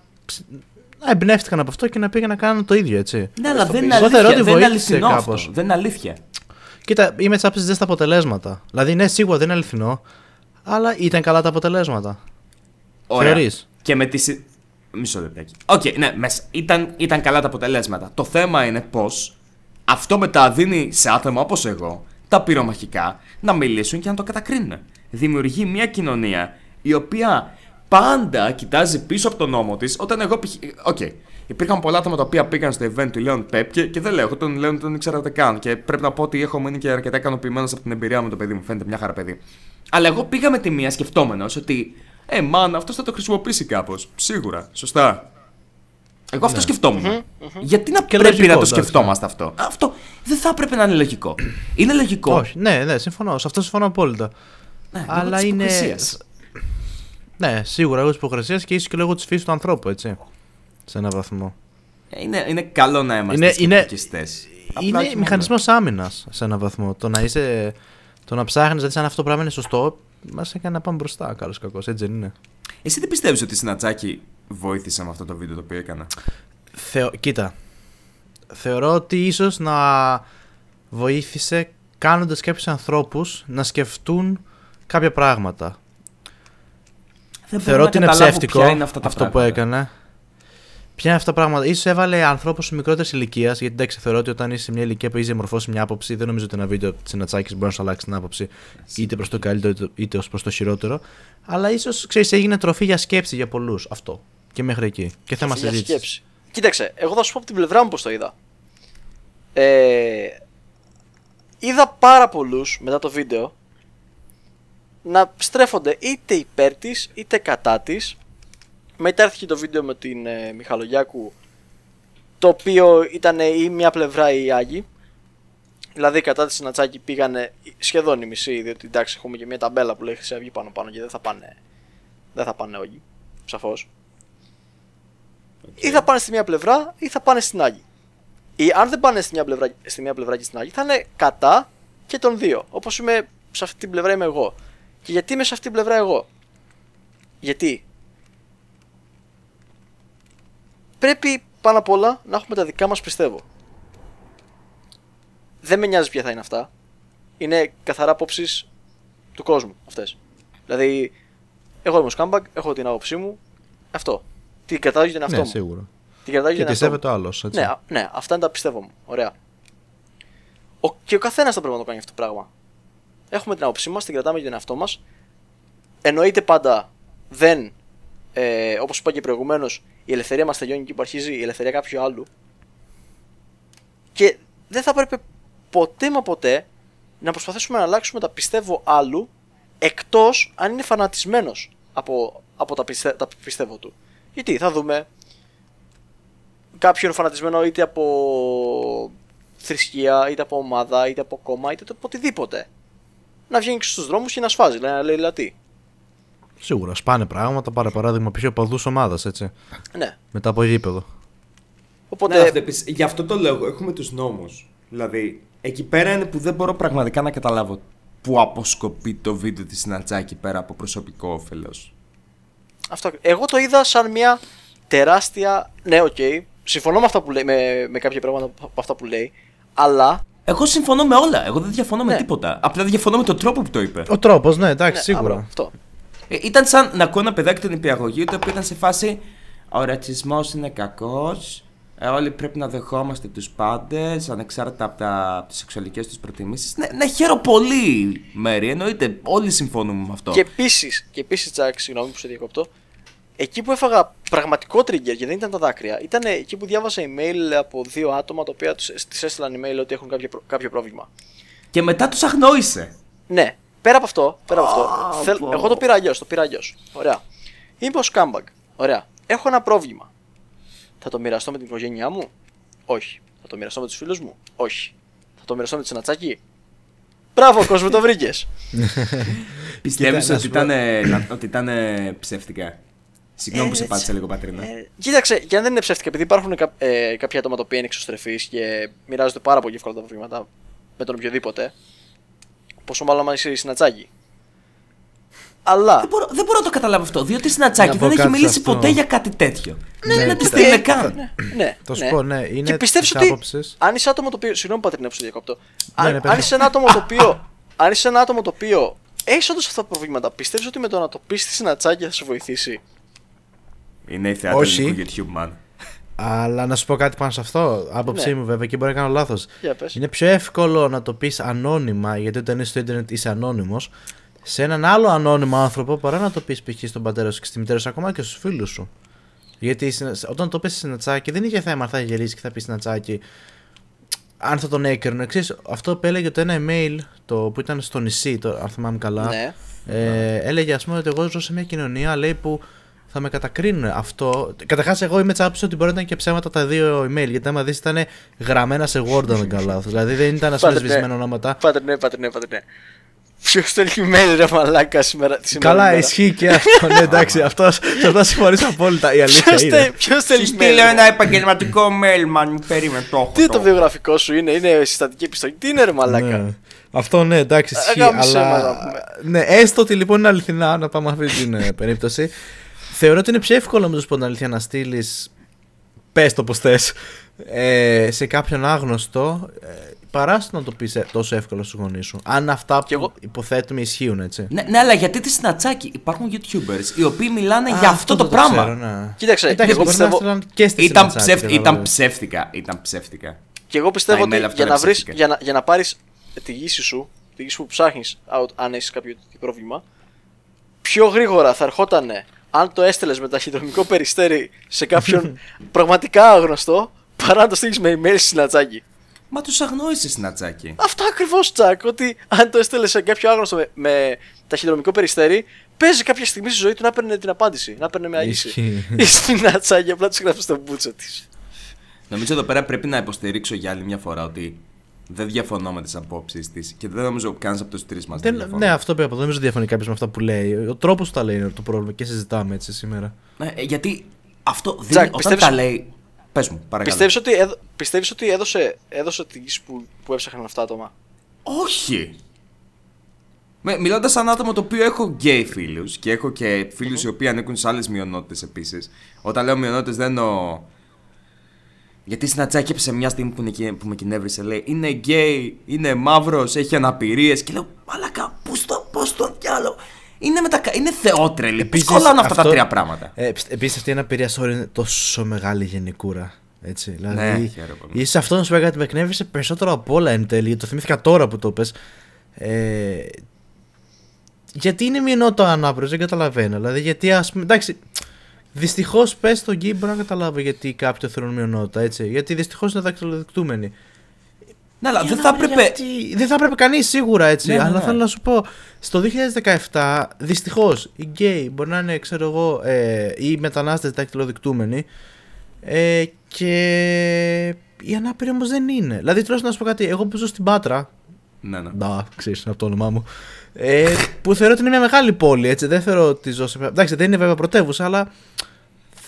να εμπνεύστηκαν από αυτό και να πήγαν να κάνουν το ίδιο, έτσι. Ναι, αλλά δεν είναι αλήθεια. Δεν είναι αληθινό αυτό. Δεν είναι αλήθεια. Κοίτα, είμαι τσάπη στα αποτελέσματα. Δηλαδή, ναι, σίγουρα δεν είναι αληθινό, αλλά ήταν καλά τα αποτελέσματα. Ωραία. Και με τη, Μισό λεπτάκι. Οκ, okay, ναι, μέσα. Ήταν, ήταν καλά τα αποτελέσματα. Το θέμα είναι πως αυτό μετά δίνει σε άτομα όπως εγώ τα πυρομαχικά να μιλήσουν και να το κατακρίνουν. Δημιουργεί μια κοινωνία η οποία πάντα κοιτάζει πίσω από τον νόμο της όταν εγώ Οκ. Okay. Υπήρχαν πολλά άτομα τα οποία πήγαν στο event του Λέων Πεπ και, δεν λέω, εγώ τον Λέων τον ήξερα καν. Και πρέπει να πω ότι έχω μείνει και αρκετά ικανοποιημένος από την εμπειρία μου το παιδί μου. Φαίνεται μια χαρά παιδί. Αλλά εγώ πήγα με τη μία σκεφτόμενος ότι ε, μαν, αυτός θα το χρησιμοποιήσει κάπως. Σίγουρα. Σωστά. Εγώ αυτό ναι. σκεφτόμουν. Mm-hmm, mm-hmm. Γιατί να και πρέπει λογικό, να το σκεφτόμαστε αυτό. Αυτό δεν θα έπρεπε να είναι λογικό. Είναι λογικό. Όχι, ναι, ναι, συμφωνώ. Σε αυτό συμφωνώ απόλυτα. Ναι, Αλλά είναι. Ναι, σίγουρα λόγω της υποκρισίας και ίσως και λόγω της φύσης του ανθρώπου, έτσι. Σε έναν βαθμό. Ε, είναι, είναι καλό να είμαστε σκεπτικιστέ. Είναι, είναι μηχανισμός άμυνας σε έναν βαθμό. Το να είσαι. Το να ψάχνεις, δηλαδή, αν αυτό το πράγμα είναι σωστό, μας έκανε να πάμε μπροστά, καλώ κακός. Έτσι δεν είναι. Εσύ δεν πιστεύεις ότι η Σνατσάκη βοήθησε με αυτό το βίντεο το οποίο έκανα. Θεω... Κοίτα. Θεωρώ ότι ίσως να βοήθησε κάνοντας κάποιους ανθρώπους να σκεφτούν κάποια πράγματα. Θεωρώ ότι είναι ψεύτικο αυτό που έκανε. Ποια είναι αυτά τα πράγματα. σω έβαλε ανθρώπους μικρότερης ηλικίας, γιατί εντάξει, θεωρώ ότι όταν είσαι σε μια ηλικία που έχει διαμορφώσει μια άποψη, δεν νομίζω ότι ένα βίντεο της Νατσάκη μπορεί να σου αλλάξει την άποψη, είτε προς το καλύτερο είτε ως προς το χειρότερο. Αλλά ίσως ξέρεις, έγινε τροφή για σκέψη για πολλούς αυτό. Και μέχρι εκεί. Και θέμα συζήτηση. Κοίταξε, εγώ θα σου πω από την πλευρά μου πώς το είδα. Ε, είδα πάρα πολλούς μετά το βίντεο να στρέφονται είτε υπέρ της είτε κατά της. Μετά έρθει το βίντεο με την ε, Μιχαλογιάκου το οποίο ήταν ή μια πλευρά ή η Άγη. Δηλαδή κατά τη Συνατσάκη πήγανε σχεδόν η μισή, διότι εντάξει έχουμε και μια ταμπέλα που λέει Χρυσή πάνω πάνω και δεν θα πάνε, δεν θα πάνε όλοι, σαφώς. Ή θα πάνε στη μια πλευρά ή θα πάνε στην Άγη. Ή αν δεν πάνε στη μια πλευρά, στη μια πλευρά και στην Άγη θα είναι κατά και των δύο. Όπως είμαι σε αυτή την πλευρά είμαι εγώ. Και γιατί είμαι σε αυτή την πλευρά εγώ. Γιατί πρέπει πάνω απ' όλα να έχουμε τα δικά μας πιστεύω. Δεν με νοιάζει ποια θα είναι αυτά. Είναι καθαρά απόψεις του κόσμου αυτές. Δηλαδή, εγώ είμαι ο έχω την άποψή μου, αυτό. Την κρατάω για τον εαυτό ναι, μου. Σίγουρα. Την κρατάω για τον αυτό. άλλο. Ναι, ναι, αυτά είναι τα πιστεύω μου. Ωραία. Ο, και ο καθένας θα πρέπει να το κάνει αυτό το πράγμα. Έχουμε την άποψή μας, την κρατάμε για τον εαυτό μας. Εννοείται πάντα δεν ε, όπως είπα και προηγουμένως, η ελευθερία μας τελειώνει και που η ελευθερία κάποιου άλλου. Και δεν θα έπρεπε ποτέ μα ποτέ να προσπαθήσουμε να αλλάξουμε τα πιστεύω άλλου εκτός αν είναι φανατισμένος από, από τα, πιστε, τα πιστεύω του. Γιατί θα δούμε κάποιον φανατισμένο είτε από θρησκεία, είτε από ομάδα, είτε από κόμμα, είτε από οτιδήποτε. Να βγαίνει στους δρόμους και να σφάζει, να λέει λατή. Σίγουρα σπάνε πράγματα. Πάρε παράδειγμα πιο παδούς ομάδας, έτσι. Ναι. Μετά από γήπεδο. Οπότε... Ναι, γι' αυτό το λέω. έχουμε τους νόμους. Δηλαδή, εκεί πέρα είναι που δεν μπορώ πραγματικά να καταλάβω πού αποσκοπεί το βίντεο της Νατζάκη πέρα από προσωπικό όφελος. Αυτό. Εγώ το είδα σαν μια τεράστια. Ναι, οκ. Okay. Συμφωνώ με, αυτά που λέει, με, με κάποια πράγματα από αυτά που λέει. Αλλά εγώ συμφωνώ με όλα. Εγώ δεν διαφωνώ ναι. με τίποτα. Απλά διαφωνώ με τον τρόπο που το είπε. Ο τρόπος, ναι, εντάξει, ναι, σίγουρα. Αυτό. Ε, ήταν σαν να ακούω ένα παιδάκι την υπηαγωγή το οποίο ήταν σε φάση Ο ρατσισμός είναι κακός. Ε, όλοι πρέπει να δεχόμαστε τους πάντες ανεξάρτητα από, τα, από τις σεξουαλικές τους προτιμήσεις. Ναι, ναι, χαίρο πολύ, Μέρη. Εννοείται, όλοι συμφωνούμε με αυτό. Και επίσης, και επίσης, Τζακ, συγγνώμη που σε διακοπτώ, εκεί που έφαγα πραγματικό trigger, και δεν ήταν τα δάκρυα, ήταν εκεί που διάβασα email από δύο άτομα τα οποία τη ε, έστειλαν email ότι έχουν κάποιο, κάποιο πρόβλημα. Και μετά τους αγνόησε. Ναι, Πέρα από αυτό, πέρα από αυτό θέλ... εγώ το πήρα αλλιώς. Το πήρα αλλιώς. Ωραία. Είμαι ο Σκάμπαγκ. Ωραία. Έχω ένα πρόβλημα. Θα το μοιραστώ με την οικογένειά μου. Όχι. Θα το μοιραστώ με τους φίλους μου. Όχι. Θα το μοιραστώ με τη Σνατσάκη. Μπράβο, κόσμο, το βρήκες. Πιστεύει ότι, ήταν, ήταν ε, ψεύτικα. Συγγνώμη που σε ε, πάτησα ε, λίγο πατρίνα. κοίταξε, και αν δεν είναι ψεύτικα, επειδή υπάρχουν κάποια άτομα τα οποία είναι εξωστρεφείς και μοιράζονται πάρα πολύ εύκολα τα προβλήματα με τον οποιοδήποτε. Πόσο μάλλον αν είσαι συνατσάκι. Αλλά. Δεν μπορώ, δεν μπορώ να το καταλάβω αυτό. Διότι η Σνατσάκη δεν έχει μιλήσει αυτό. ποτέ για κάτι τέτοιο. Ναι, ναι, ναι τη στείλε καν. Ναι, το σου πω, ναι. Είναι και πιστεύω ότι Άποψες. αν είσαι άτομο το οποίο. Συγγνώμη, Πατρινέ, που σου διακόπτω. Ναι, αν, ναι, είσαι ένα άτομο το οποίο. αν είσαι ένα άτομο το οποίο. Έχει όντως αυτά τα προβλήματα. Πιστεύεις ότι με το να το πεις στη Σνατσάκη θα σε βοηθήσει. Είναι η θεάτρια του YouTube, man. Αλλά να σου πω κάτι πάνω σε αυτό. Άποψή ναι. μου, βέβαια, και μπορεί να κάνω λάθος. Είναι πιο εύκολο να το πεις ανώνυμα, γιατί όταν είσαι στο Ιντερνετ είσαι ανώνυμος, σε έναν άλλο ανώνυμο άνθρωπο παρά να το πεις π.χ. στον πατέρα σου και στη μητέρα σου, ακόμα και στους φίλους σου. Γιατί όταν το πεις ένα τσάκι δεν είχε θέμα αν θα γυρίσει και θα πεις ένα τσάκι. αν θα τον έκρινε. εξή, αυτό που έλεγε το ένα email το, που ήταν στο νησί, το, αν θυμάμαι καλά, ναι. ε, έλεγε ας πούμε ότι εγώ ζω σε μια κοινωνία λέει, που θα με κατακρίνουν αυτό. Καταρχάς, εγώ είμαι τσάπης ότι μπορεί να ήταν και ψέματα τα δύο email. Γιατί άμα δεις, ήταν γραμμένα σε Word, αν δεν κάνω λάθος. Δηλαδή δεν ήταν α ναι. ονόματα. Πάτε ναι, πάτε ναι, πάτε ναι. Ποιος θέλει email, ρε μαλάκα σήμερα. Καλά, ισχύει και αυτό. Ναι, εντάξει, αυτό θα τα συμφωνήσω απόλυτα. Η αλήθεια είναι. Ποιο θέλει email. ένα επαγγελματικό mail, man. Περίμενε το. Τι το βιογραφικό σου είναι, είναι συστατική επιστολή. Τι είναι, ρε μαλάκα. Ναι. Αυτό ναι, εντάξει, ισχύει. Ε, αλλά... Ναι, έστω ότι λοιπόν είναι αληθινά να πάμε αυτή την ε, περίπτωση. Θεωρώ ότι είναι πιο εύκολο, με το σπον αλήθεια, να στείλεις. Πες το πώ θες. Ε, σε κάποιον άγνωστο, ε, παρά να το πεις ε, τόσο εύκολο στους γονείς σου. Αν αυτά που εγώ... υποθέτουμε ισχύουν, έτσι. Ναι, ναι αλλά γιατί τη συνατσάκι, υπάρχουν YouTubers οι οποίοι μιλάνε Α, για αυτό, το, το, πράγμα. ξέρω, ναι. Κοίταξε, Κοίταξε, εγώ πιστεύω. Και στη ήταν, ψεύ... ήταν ψεύτικα. Ήταν ψεύτικα. Και εγώ πιστεύω ότι για να, για να, για να πάρεις τη γύση σου, τη γύση που ψάχνεις, αν έχεις κάποιο πρόβλημα, πιο γρήγορα θα ερχόταν αν το έστελες με ταχυδρομικό περιστέρι σε κάποιον πραγματικά άγνωστο, παρά να το στείλεις με email στην Ατσάκη. Μα τους αγνώρισες στην Ατσάκη. Αυτό ακριβώ, Τσακ. Ότι αν το έστελες σε κάποιο άγνωστο με, με ταχυδρομικό περιστέρι, παίζει κάποια στιγμή στη ζωή του να παίρνει την απάντηση. Να παίρνει μια λύση. Ή στην Ατσάκη, απλά της γράφει στον μπούτσο της. Νομίζω εδώ πέρα πρέπει να υποστηρίξω για άλλη μια φορά ότι δεν διαφωνώ με τις απόψεις της και δεν νομίζω κανένας από τους τρεις μας δεν διαφωνεί. Ναι, αυτό πρέπει να Δεν νομίζω ότι διαφωνεί κάποιος με αυτά που λέει. Ο τρόπος που τα λέει είναι το πρόβλημα και συζητάμε έτσι σήμερα. Ναι, ε, γιατί αυτό δίνει, όταν τα λέει. Πες μου, παρακαλώ. Πιστεύεις ότι, πιστεύεις ότι έδωσε, έδωσε τη που, που έψαχναν αυτά τα άτομα. Όχι! Μιλώντας σαν άτομο το οποίο έχω γκέι φίλους και έχω και φιλου οι οποίοι ανήκουν σε άλλες μειονότητες επίσης. Όταν λέω μειονότητες δεν εννοώ γιατί έπεσε μια στιγμή που, που με κυνέβρισε, λέει Είναι γκέι, είναι μαύρος, έχει αναπηρίες. Και λέω Μαλακά, πώ το, πώ το, κι άλλο. Είναι, μετα... είναι θεότρελη. Πώ κολλάνε αυτά τα τρία πράγματα. Ε, Επίσης αυτή η αναπηρία σου είναι τόσο μεγάλη γενικούρα. Έτσι, ναι, δηλαδή, ναι, είσαι αυτός να σου πει κάτι με εκνεύρισε περισσότερο από όλα εν τέλει. Το θυμήθηκα τώρα που το πες. Ε, γιατί είναι το ανάπηρος, δεν καταλαβαίνω. Δηλαδή, γιατί ας πούμε. Δυστυχώς πες στον Γκίμ μπορώ να καταλάβω γιατί κάποιοι το μειονότητα έτσι. Γιατί δυστυχώς είναι δακτυλοδεικτούμενοι. Ναι, αλλά δεν θα έπρεπε. Δεν θα έπρεπε κανείς σίγουρα έτσι. Ναι, ναι, αλλά ναι. θέλω να σου πω, στο 2017 δυστυχώς οι γκέι μπορεί να είναι, ξέρω εγώ, ε, οι μετανάστες δακτυλοδεικτούμενοι. Ε, και οι ανάπηροι όμως δεν είναι. Δηλαδή, θέλω να σου πω κάτι, εγώ που ζω στην Πάτρα. Ναι, ναι. Να, ξέρεις από το όνομά μου. Ε, που θεωρώ ότι είναι μια μεγάλη πόλη, έτσι. Δεν θεωρώ ότι ζω σε. Εντάξει, δεν είναι βέβαια πρωτεύουσα, αλλά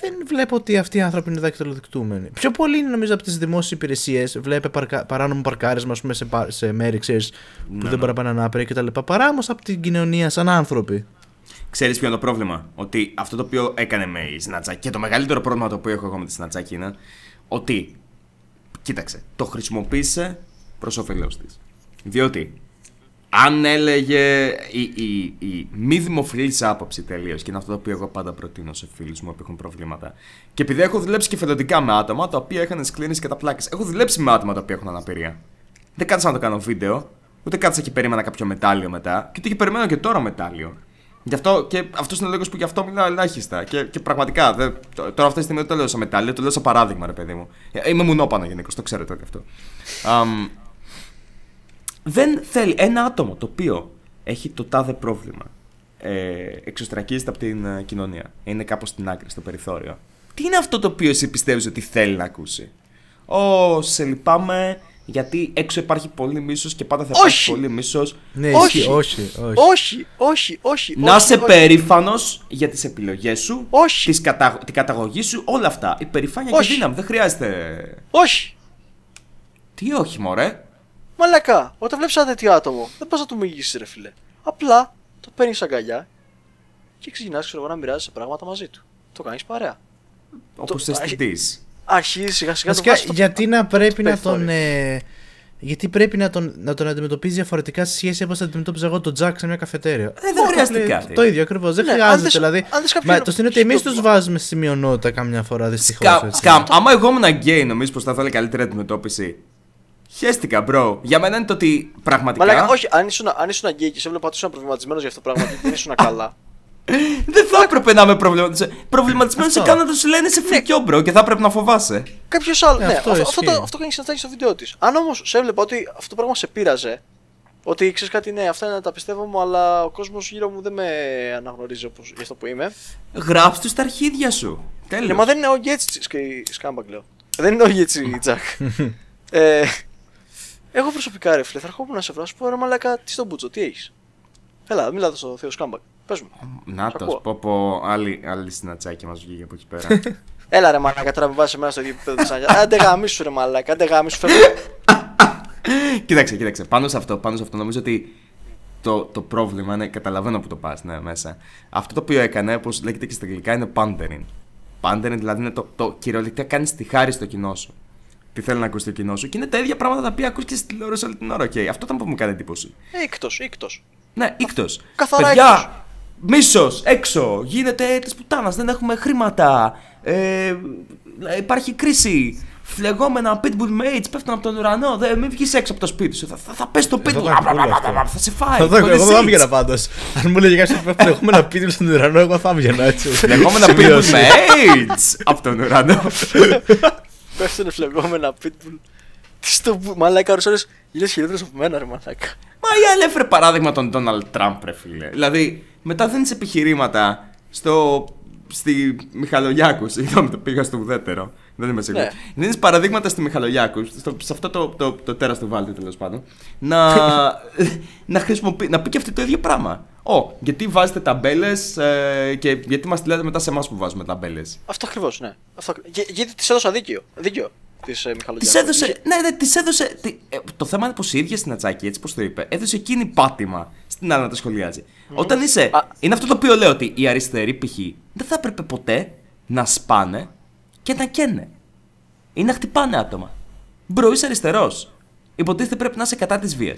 δεν βλέπω ότι αυτοί οι άνθρωποι είναι δακτυλοδεικτούμενοι. Πιο πολύ είναι νομίζω από τις δημόσιες υπηρεσίες. Βλέπε παρκα... παράνομο παρκάρισμα ας πούμε, σε, πα... σε μέρη ξέρεις, που ναι, δεν ναι. και τα κτλ. Παρά όμως από την κοινωνία σαν άνθρωποι. Ξέρεις ποιο είναι το πρόβλημα. Ότι αυτό το οποίο έκανε με η Σνατσάκη και το μεγαλύτερο πρόβλημα το οποίο έχω εγώ με τη Σνατσάκη είναι ότι. Κοίταξε, το χρησιμοποίησε προς όφελός της. Διότι αν έλεγε η, η, η μη δημοφιλής άποψη τελείως, και είναι αυτό το οποίο εγώ πάντα προτείνω σε φίλους μου που έχουν προβλήματα. Και επειδή έχω δουλέψει και φιλοντικά με άτομα τα οποία είχαν σκλήνες και τα πλάκες, έχω δουλέψει με άτομα τα οποία έχουν αναπηρία. Δεν κάτσα να το κάνω βίντεο, ούτε κάτσα και περίμενα κάποιο μετάλλιο μετά, και το και περιμένω και τώρα μετάλλιο. Γι' αυτό και αυτός είναι ο λόγος που γι' αυτό μιλάω ελάχιστα. Και, και πραγματικά, δε, τώρα αυτή τη στιγμή δεν το λέω σαν μετάλλιο, το λέω σαν παράδειγμα, ρε παιδί μου. Ε, είμαι μουνόπανο γενικώς, το ξέρετε αυτό. Um, δεν θέλει ένα άτομο το οποίο έχει το τάδε πρόβλημα. Ε, εξωστρακίζεται από την ε, κοινωνία. Είναι κάπως στην άκρη, στο περιθώριο. Τι είναι αυτό το οποίο εσύ πιστεύεις ότι θέλει να ακούσει. Ω, σε λυπάμαι, γιατί έξω υπάρχει πολύ μίσος και πάντα θα υπάρχει πολύ μίσος. Ναι, όχι. όχι, όχι, όχι, όχι, όχι, όχι Να είσαι περήφανος για τις επιλογές σου, όχι. Τις κατα... την καταγωγή σου, όλα αυτά. Η περηφάνεια και δύναμη, δεν χρειάζεται... Όχι. Τι όχι, μωρέ. Μαλακά, όταν βλέπεις ένα τέτοιο άτομο, δεν πας να του μιλήσεις, ρε φιλέ. Απλά το παίρνεις αγκαλιά και ξεκινάς να μοιράζει πράγματα μαζί του. Το κάνεις παρέα. Όπως δει. Αρχίζει σιγά σιγά να Γιατί να πρέπει να τον. Ε, γιατί πρέπει να τον, να τον αντιμετωπίζει διαφορετικά σε σχέση όπω αντιμετώπιζα εγώ τον Τζακ σε μια καφετέρια. Ε, δεν χρειάζεται κάτι. Το ίδιο ακριβώς. Δεν ναι, χρειάζεται. δηλαδή. Μα, το είναι ότι εμεί τους βάζουμε στη μειονότητα καμιά φορά δυστυχώ. Σκαμ. Άμα εγώ ήμουν γκέι, νομίζω πως θα ήθελα καλύτερη αντιμετώπιση Χαίστηκα, bro. Για μένα είναι το ότι πραγματικά. Μαλάκα, όχι, αν ήσουν, αν και σε έβλεπα ότι ήσουν προβληματισμένος για αυτό το πράγμα, δεν ήσουν καλά. Δεν θα έπρεπε να είμαι προβληματισμένο. Προβληματισμένος σε να σου λένε σε ναι. φρικιό, μπρο, και θα έπρεπε να φοβάσαι. Κάποιος άλλος. Ε, ναι, αυτό, αυτό, το, αυτό κάνει συναντάκι στο βίντεο της. Αν όμως σε έβλεπα ότι αυτό το πράγμα σε πείραζε, ότι ξέρεις κάτι, ναι, αυτά είναι να τα πιστεύω μου, αλλά ο κόσμος γύρω μου δεν με αναγνωρίζει όπως, για αυτό που είμαι. Γράψτε τους στα αρχίδια σου. Τέλο. Ναι, μα δεν είναι ο Γκέτσι. Σκάμπαγκ λέω. Δεν είναι ο Γκέτσι, Τζακ. Ε, εγώ προσωπικά ρε φίλε, θα έρχομαι να σε βρω, που ρε μαλακά, τι στον πούτσο, τι έχεις. Έλα, μιλάω στο Θεός Σκάμπακ. Πες μου. Να το πω, πω άλλη, άλλη συνατσάκια μας βγήκε από εκεί πέρα. Έλα ρε μαλακά, τώρα με βάζεις εμένα στο ίδιο επίπεδο τη Άντε γαμίσου ρε μαλακά, άντε γαμίσου φεύγει. κοίταξε, κοίταξε. Πάνω σε αυτό, πάνω σε αυτό νομίζω ότι το, το πρόβλημα είναι, καταλαβαίνω που το πας ναι, μέσα. Αυτό το οποίο έκανε, όπως λέγεται και στα αγγλικά, είναι pandering. Pandering δηλαδή είναι το, το κυριολεκτικά κάνεις τη χάρη στο κοινό σου τι θέλει να ακούσει το κοινό σου. Και είναι τα ίδια πράγματα τα οποία ακούς και στην τηλεόραση όλη την ώρα. Okay. Αυτό ήταν που μου κάνει εντύπωση. Ήκτο, ε, ήκτος. Ναι, ήκτος. Καθαρά ήκτος. Μίσος, έξω. Γίνεται τη πουτάνας. Δεν έχουμε χρήματα. Ε, υπάρχει κρίση. Φλεγόμενα pitbull mates πέφτουν από τον ουρανό. Δε, μην βγεις έξω από το σπίτι σου. Θα, θα, θα πέσει το ε, pitbull. Θα σε φάει. Θα εγώ θα έβγαινα πάντως. Αν μου λέγε κάποιο φλεγόμενα pitbull στον ουρανό, εγώ θα έβγαινα έτσι. Φλεγόμενα pitbull mates από τον ουρανό με φλεγόμενα pitbull. Τι στο. Μαλάκα, ο ώρε Γινέσαι χειρότερος από μένα, ρε μαλάκα. Μα για άλλη παράδειγμα τον Donald Trump, ρε φίλε. Δηλαδή, μετά δίνεις επιχειρήματα στο. στη Μιχαλογιάκου. Συγγνώμη, το πήγα στο ουδέτερο. Δεν είμαι σίγουρος. Ναι. Δίνει παραδείγματα στη Μιχαλολιάκου, στο, σε αυτό το, το, το, τέρας του βάλτε τέλος πάντων, να, να, χρησιμοποιεί, να πει και αυτό το ίδιο πράγμα. Ω, γιατί βάζετε ταμπέλες ε, και γιατί μας τη λέτε μετά σε εμάς που βάζουμε ταμπέλες. Αυτό ακριβώς, ναι. Αυτό, για, γιατί της έδωσα δίκιο. δίκιο της ε, έδωσε, ναι, ναι, έδωσε, τι, ε, το θέμα είναι πως η ίδια στην Ατσάκη, έτσι πώ το είπε, έδωσε εκείνη πάτημα στην άλλη να τα σχολιάζει. Όταν είσαι, Α. είναι αυτό το οποίο λέω ότι οι αριστεροί π.χ. δεν θα έπρεπε ποτέ να σπάνε και να καίνε. Ή να χτυπάνε άτομα. Μπρο, είσαι αριστερός. Υποτίθεται πρέπει να είσαι κατά της βίας.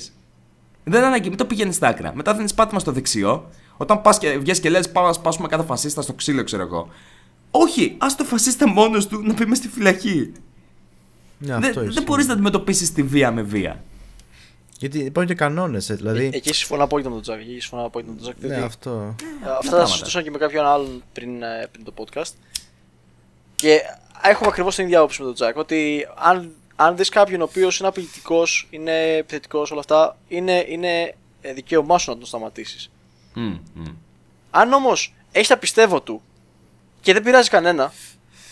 Δεν μην το πηγαίνεις στα άκρα. Μετά δίνεις πάτημα στο δεξιό. Όταν πας και βγει λε, πάμε να σπάσουμε κάθε φασίστα στο ξύλο, ξέρω εγώ. Όχι, ας το φασίστα μόνος του να πει μες στη φυλακή. Ναι, αυτό δεν δεν μπορείς να αντιμετωπίσεις τη βία με βία. Γιατί υπάρχουν και κανόνες, ε, δηλαδή. Ε, εκεί συμφωνώ απόλυτα με τον Τζακ. απόλυτα τον Ναι, αυτό. Ε, αυτά τα συζητούσα και με κάποιον άλλον πριν ε, το podcast. Και έχουμε ακριβώς την ίδια άποψη με τον Τζακ. Ότι αν, αν δεις κάποιον ο οποίος είναι απειλητικός, είναι επιθετικός, όλα αυτά, είναι, είναι ε, δικαίωμά σου να τον σταματήσεις. Αν όμως έχεις τα πιστεύω του και δεν πειράζει κανένα,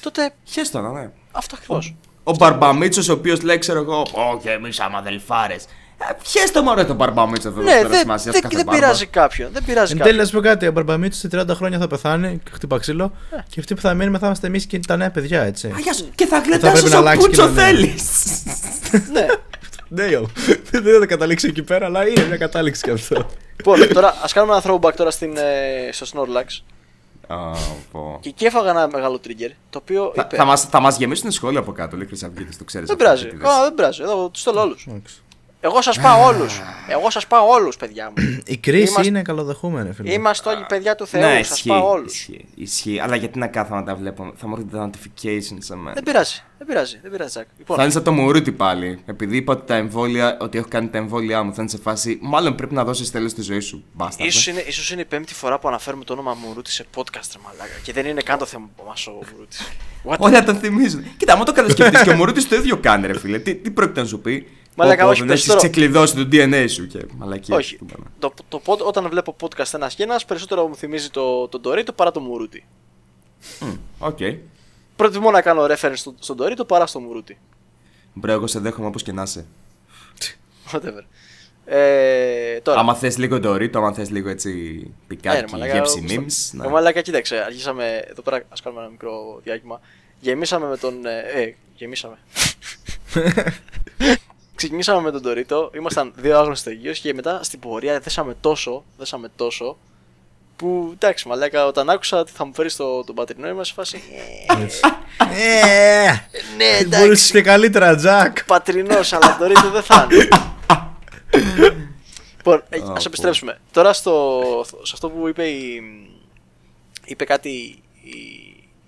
τότε. να ναι. Αυτό ακριβώς. Ο Μπαρμπαμίτσος, ο οποίος λέει, ξέρω εγώ, Όχι, εμεί αμαδελφάρε. Πιέστε μόνο τον Μπαρμπαμίτσο εδώ ναι, δεν δε, δεν πειράζει κάποιον. Δεν πειράζει Εν τέλει, να σου κάτι. Ο Μπαρμπαμίτσος σε 30 χρόνια θα πεθάνει και χτύπα ξύλο. Ε. Και αυτοί που θα μείνουμε θα είμαστε εμείς και τα νέα παιδιά, έτσι. Α, Και θα γλεντάσει το πούτσο θέλεις. ναι. Ναι, δεν θα καταλήξει εκεί πέρα, αλλά είναι μια κατάληξη κι αυτό. Λοιπόν, τώρα ας κάνουμε ένα throwback τώρα στην, ε, στο Snorlax. Oh, και εκεί έφαγα ένα μεγάλο trigger. θα, είπε... θα, μας, θα γεμίσουν σχόλια από κάτω, λέει Χρυσαυγίτη, το ξέρεις. Δεν πειράζει. Δεν πειράζει. Εδώ τους λέω όλου. Εγώ σας πάω όλους. Εγώ σας πάω όλους, παιδιά μου. Η κρίση Είμαστε... είναι καλοδεχούμενη, φίλε. Είμαστε όλοι παιδιά του Θεού. Ναι, σας πάω όλους. Ισχύει, Αλλά γιατί να κάθομαι να τα βλέπω. Θα μου έρθει τα notification. σε μένα. Δεν πειράζει. Δεν πειράζει. Δεν πειράζει. Λοιπόν. Θα είναι σαν το μουρούτι πάλι. Επειδή είπα ότι, τα εμβόλια, ότι έχω κάνει τα εμβόλια μου, θα είναι σε φάση. Μάλλον πρέπει να δώσεις τέλος στη ζωή σου. Μπάστα. σω ναι. είναι, ίσως είναι η πέμπτη φορά που αναφέρουμε το όνομα Μουρούτι σε podcast, μαλάκα. Και δεν είναι καν το θέμα μας ο Μουρούτι. Όλα τα θυμίζουν. Κοίτα, μου το κατασκευή και ο Μουρούτι το ίδιο κάνει, ρε φίλε. Τι, τι πρόκειται να σου πει. Μαλάκα, όχι δεν Έχει ξεκλειδώσει το DNA σου και μαλακία. Όχι. Το, το, το, όταν βλέπω podcast ένας και ένας, περισσότερο μου θυμίζει τον το Dorito παρά το Μουρούτι. Οκ. Mm, okay. Προτιμώ να κάνω reference στο, στον Dorito παρά στον Μουρούτι. Μπρε, εγώ σε δέχομαι όπως και να είσαι. Whatever. Ε, τώρα. Άμα θες λίγο Dorito, άμα θες λίγο έτσι ε, πικάκι, ε, γεύση memes. Ναι. Μαλάκα, κοίταξε, αρχίσαμε εδώ πέρα. Ας κάνουμε ένα μικρό διάγγημα. Γεμίσαμε με τον. Ε, ε γεμίσαμε. ξεκινήσαμε με τον Τωρίτο, ήμασταν δύο άγνωστοι γύρω και μετά στην πορεία δέσαμε τόσο, δέσαμε τόσο, που εντάξει, μαλάκα, όταν άκουσα ότι θα μου φέρεις το, τον πατρινό, είμαι σε φάση. Ναι, ναι, εντάξει. Μπορείς και καλύτερα, Τζακ. Πατρινός, αλλά το δεν θα είναι. Λοιπόν, α επιστρέψουμε. Τώρα στο, σε αυτό που είπε η. Είπε κάτι η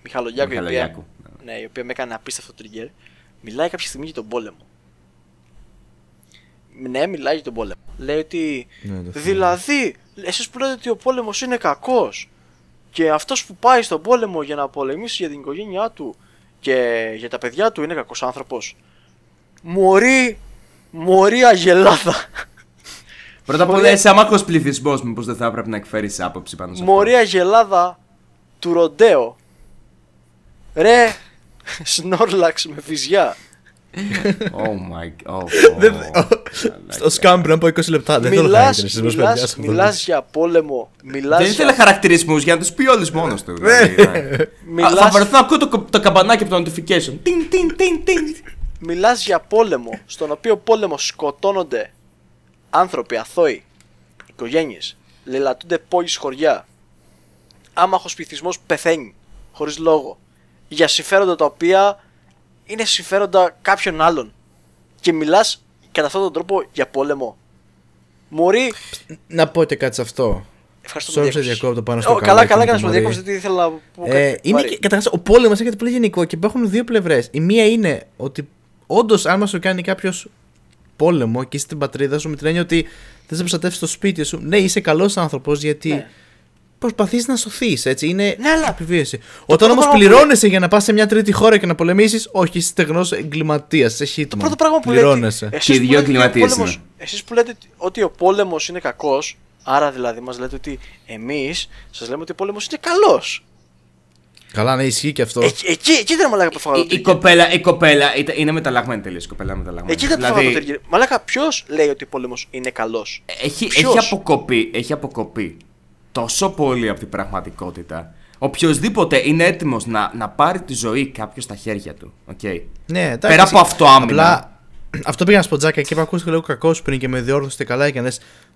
Μιχαλογιάκου, η οποία, ναι, η οποία με έκανε απίστευτο trigger. Μιλάει κάποια στιγμή για τον πόλεμο ναι, μιλάει για τον πόλεμο. Λέει ότι. Ναι, δηλαδή, εσείς που λέτε ότι ο πόλεμος είναι κακός και αυτός που πάει στον πόλεμο για να πολεμήσει για την οικογένειά του και για τα παιδιά του είναι κακός άνθρωπος. Μωρή, μωρή αγελάδα. Πρώτα απ' όλα, είσαι αμάχο πληθυσμός. Μήπως δεν θα έπρεπε να εκφέρεις άποψη πάνω σε αυτό. Μωρή αγελάδα του ροντέο. Ρε, σνόρλαξ με φυσιά. Oh my god. Oh, oh. Στο σκάμπ πριν από 20 λεπτά. Δεν θέλω χαρακτηρισμού. Μιλά για πόλεμο. δεν ήθελα χαρακτηρισμούς για να τους πει όλους μόνος του. Θα βρεθώ να ακούω το καμπανάκι από το notification. Μιλάς για πόλεμο. Στον οποίο πόλεμο σκοτώνονται άνθρωποι αθώοι, οικογένειες. Λελατούνται πόλει χωριά. Άμαχος πληθυσμός πεθαίνει. Χωρίς λόγο. Για συμφέροντα τα οποία είναι συμφέροντα κάποιον άλλον. Και μιλάς κατά αυτόν τον τρόπο για πόλεμο. Μωρή. Να πω και κάτι σε αυτό. Ευχαριστώ Σε διακόπτω πάνω στο oh, Καλά, καλά, καλά. Σου διακόπτω γιατί ήθελα να πω. Ε, κάτι ο πόλεμος έχει πολύ γενικό και υπάρχουν δύο πλευρές. Η μία είναι ότι όντως, αν μα το κάνει κάποιος πόλεμο και είσαι στην πατρίδα σου, με την έννοια ότι θες να προστατεύσεις το σπίτι σου, ναι, είσαι καλός άνθρωπος γιατί. Ναι προσπαθείς να σωθείς. Έτσι είναι ναι, αλλά... επιβίωση. Όταν όμω πληρώνεσαι που... για να πας σε μια τρίτη χώρα και να πολεμήσεις, όχι, είσαι στεγνός εγκληματίας. Είσαι χίτμα. Το πρώτο πράγμα που πληρώνεσαι. Λέτε, και οι δύο εγκληματίε. Εσείς που λέτε ότι ο πόλεμος είναι κακός, άρα δηλαδή μας λέτε ότι εμείς σας λέμε ότι ο πόλεμος είναι καλός. Καλά, ναι, ισχύει και αυτό. Εκεί, εκεί, εκεί ήταν μαλάκα που φάγαμε. Η, η, κοπέλα, η κοπέλα είναι μεταλλαγμένη τελείως. Εκεί ήταν δηλαδή... που Μαλάκα, ποιος λέει ότι ο πόλεμος είναι καλός. Έχει, έχει, αποκοπεί, έχει αποκοπεί τόσο πολύ από την πραγματικότητα. Οποιοδήποτε είναι έτοιμος να, να πάρει τη ζωή κάποιος στα χέρια του. Okay. Ναι, Πέρα από αυτό άμυνα. Απλά, αυτό πήγα να σου πω και είπα: ακούστηκε λίγο κακός πριν και με διόρθωσε καλά. και Έκανε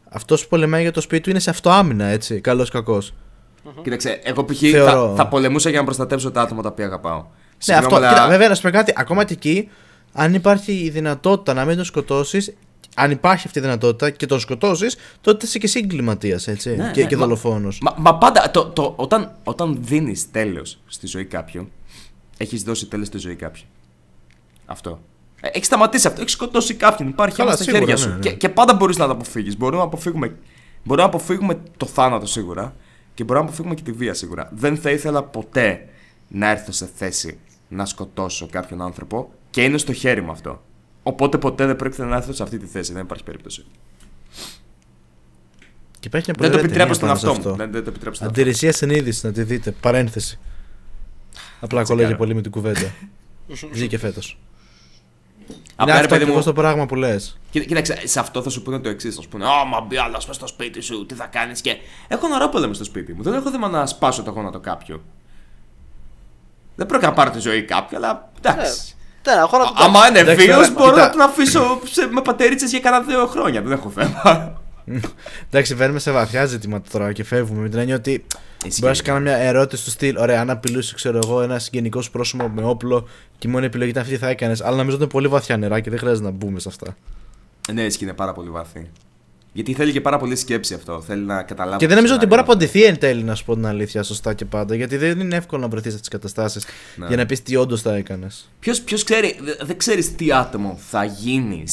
αυτό που πολεμάει για το σπίτι του είναι σε αυτό άμυνα, έτσι. Καλός κακός. Mm-hmm. Κοίταξε, εγώ π.χ. Θα, θα, πολεμούσα για να προστατέψω τα άτομα τα οποία αγαπάω. Ναι, αυτό. βέβαια, να σου πω κάτι. Ακόμα και εκεί, αν υπάρχει η δυνατότητα να μην τον σκοτώσεις, αν υπάρχει αυτή η δυνατότητα και τον σκοτώσεις, τότε είσαι και συγκληματία, έτσι. Ναι, και, ναι. δολοφόνος. Μα, πάντα, το, όταν, όταν δίνεις τέλος στη ζωή κάποιου, έχεις δώσει τέλος στη ζωή κάποιου. Αυτό. Ε, έχεις σταματήσει αυτό. Έχεις σκοτώσει κάποιον. Υπάρχει άλλο στα χέρια ναι, σου. Ναι. και, και, πάντα μπορείς να το αποφύγεις. Μπορούμε να αποφύγουμε, μπορούμε να αποφύγουμε το θάνατο σίγουρα και μπορούμε να αποφύγουμε και τη βία σίγουρα. Δεν θα ήθελα ποτέ να έρθω σε θέση να σκοτώσω κάποιον άνθρωπο και είναι στο χέρι μου αυτό. Οπότε ποτέ δεν πρόκειται να έρθω σε αυτή τη θέση. Δεν υπάρχει περίπτωση. Και υπάρχει μια δεν το επιτρέπω στον αυτό μου. Δεν, δεν το επιτρέπω στον Αντιρρησία συνείδηση, να τη δείτε. Παρένθεση. Απλά κολλάει πολύ με την κουβέντα. Βγήκε φέτος. Απλά είναι παιδί μου... το πράγμα που λες. Κοίταξε, σε αυτό θα σου πούνε το εξής. Θα σου πούνε Α, μπει άλλος στο σπίτι σου, τι θα κάνεις και. Έχω ρόπολε μες στο σπίτι μου. Δεν έχω θέμα να σπάσω το γόνατο κάποιου. Δεν πρόκειται να πάρω τη ζωή κάποιου, αλλά εντάξει. Ε, Τώρα, Άμα είναι μπορώ να τον αφήσω με πατερίτσε για κανένα δύο χρόνια. Δεν έχω θέμα. Εντάξει, βαίνουμε σε βαθιά ζητήματα τώρα και φεύγουμε. Με την ότι μπορείς να σου κάνω μια ερώτηση του στυλ. Ωραία, αν απειλούσε, ξέρω εγώ, ένα γενικό πρόσωπο με όπλο και η μόνη επιλογή ήταν αυτή, θα έκανες. Αλλά νομίζω ότι είναι πολύ βαθιά νερά και δεν χρειάζεται να μπούμε σε αυτά. Ναι, ισχύει, είναι πάρα πολύ βαθύ. Γιατί θέλει και πάρα πολύ σκέψη αυτό. Θέλει να καταλάβει. Και δεν νομίζω ότι μπορεί να απαντηθεί εν τέλει, να σου πω την αλήθεια, σωστά και πάντα. Γιατί δεν είναι εύκολο να βρεθείς σε αυτέ τι καταστάσεις ναι. για να πεις τι όντως θα έκανες. Ποιος ξέρει, δεν ξέρεις τι άτομο θα γίνεις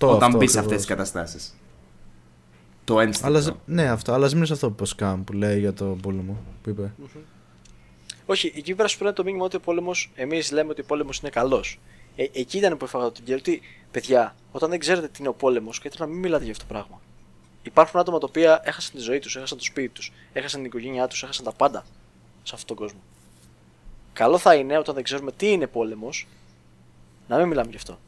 όταν μπεις σε αυτές τις καταστάσεις. Το ένστικτο. Αλλά, ναι, αυτό. Αλλά μείνει αυτό που Σκάμ που λέει για τον πόλεμο που ειπε Όχι, εκεί πέρα σου το μήνυμα ότι ο πόλεμος. Εμείς λέμε ότι ο πόλεμος είναι καλός. Ε, εκεί ήταν που έφαγα τον κέρδο. παιδιά, όταν δεν ξέρετε τι είναι ο πόλεμος, γιατί να μην μιλάτε για αυτό το πράγμα. Υπάρχουν άτομα τα οποία έχασαν τη ζωή τους, έχασαν το σπίτι τους, έχασαν την οικογένειά τους, έχασαν τα πάντα σε αυτόν τον κόσμο. Καλό θα είναι όταν δεν ξέρουμε τι είναι πόλεμος, να μην μιλάμε γι' αυτό.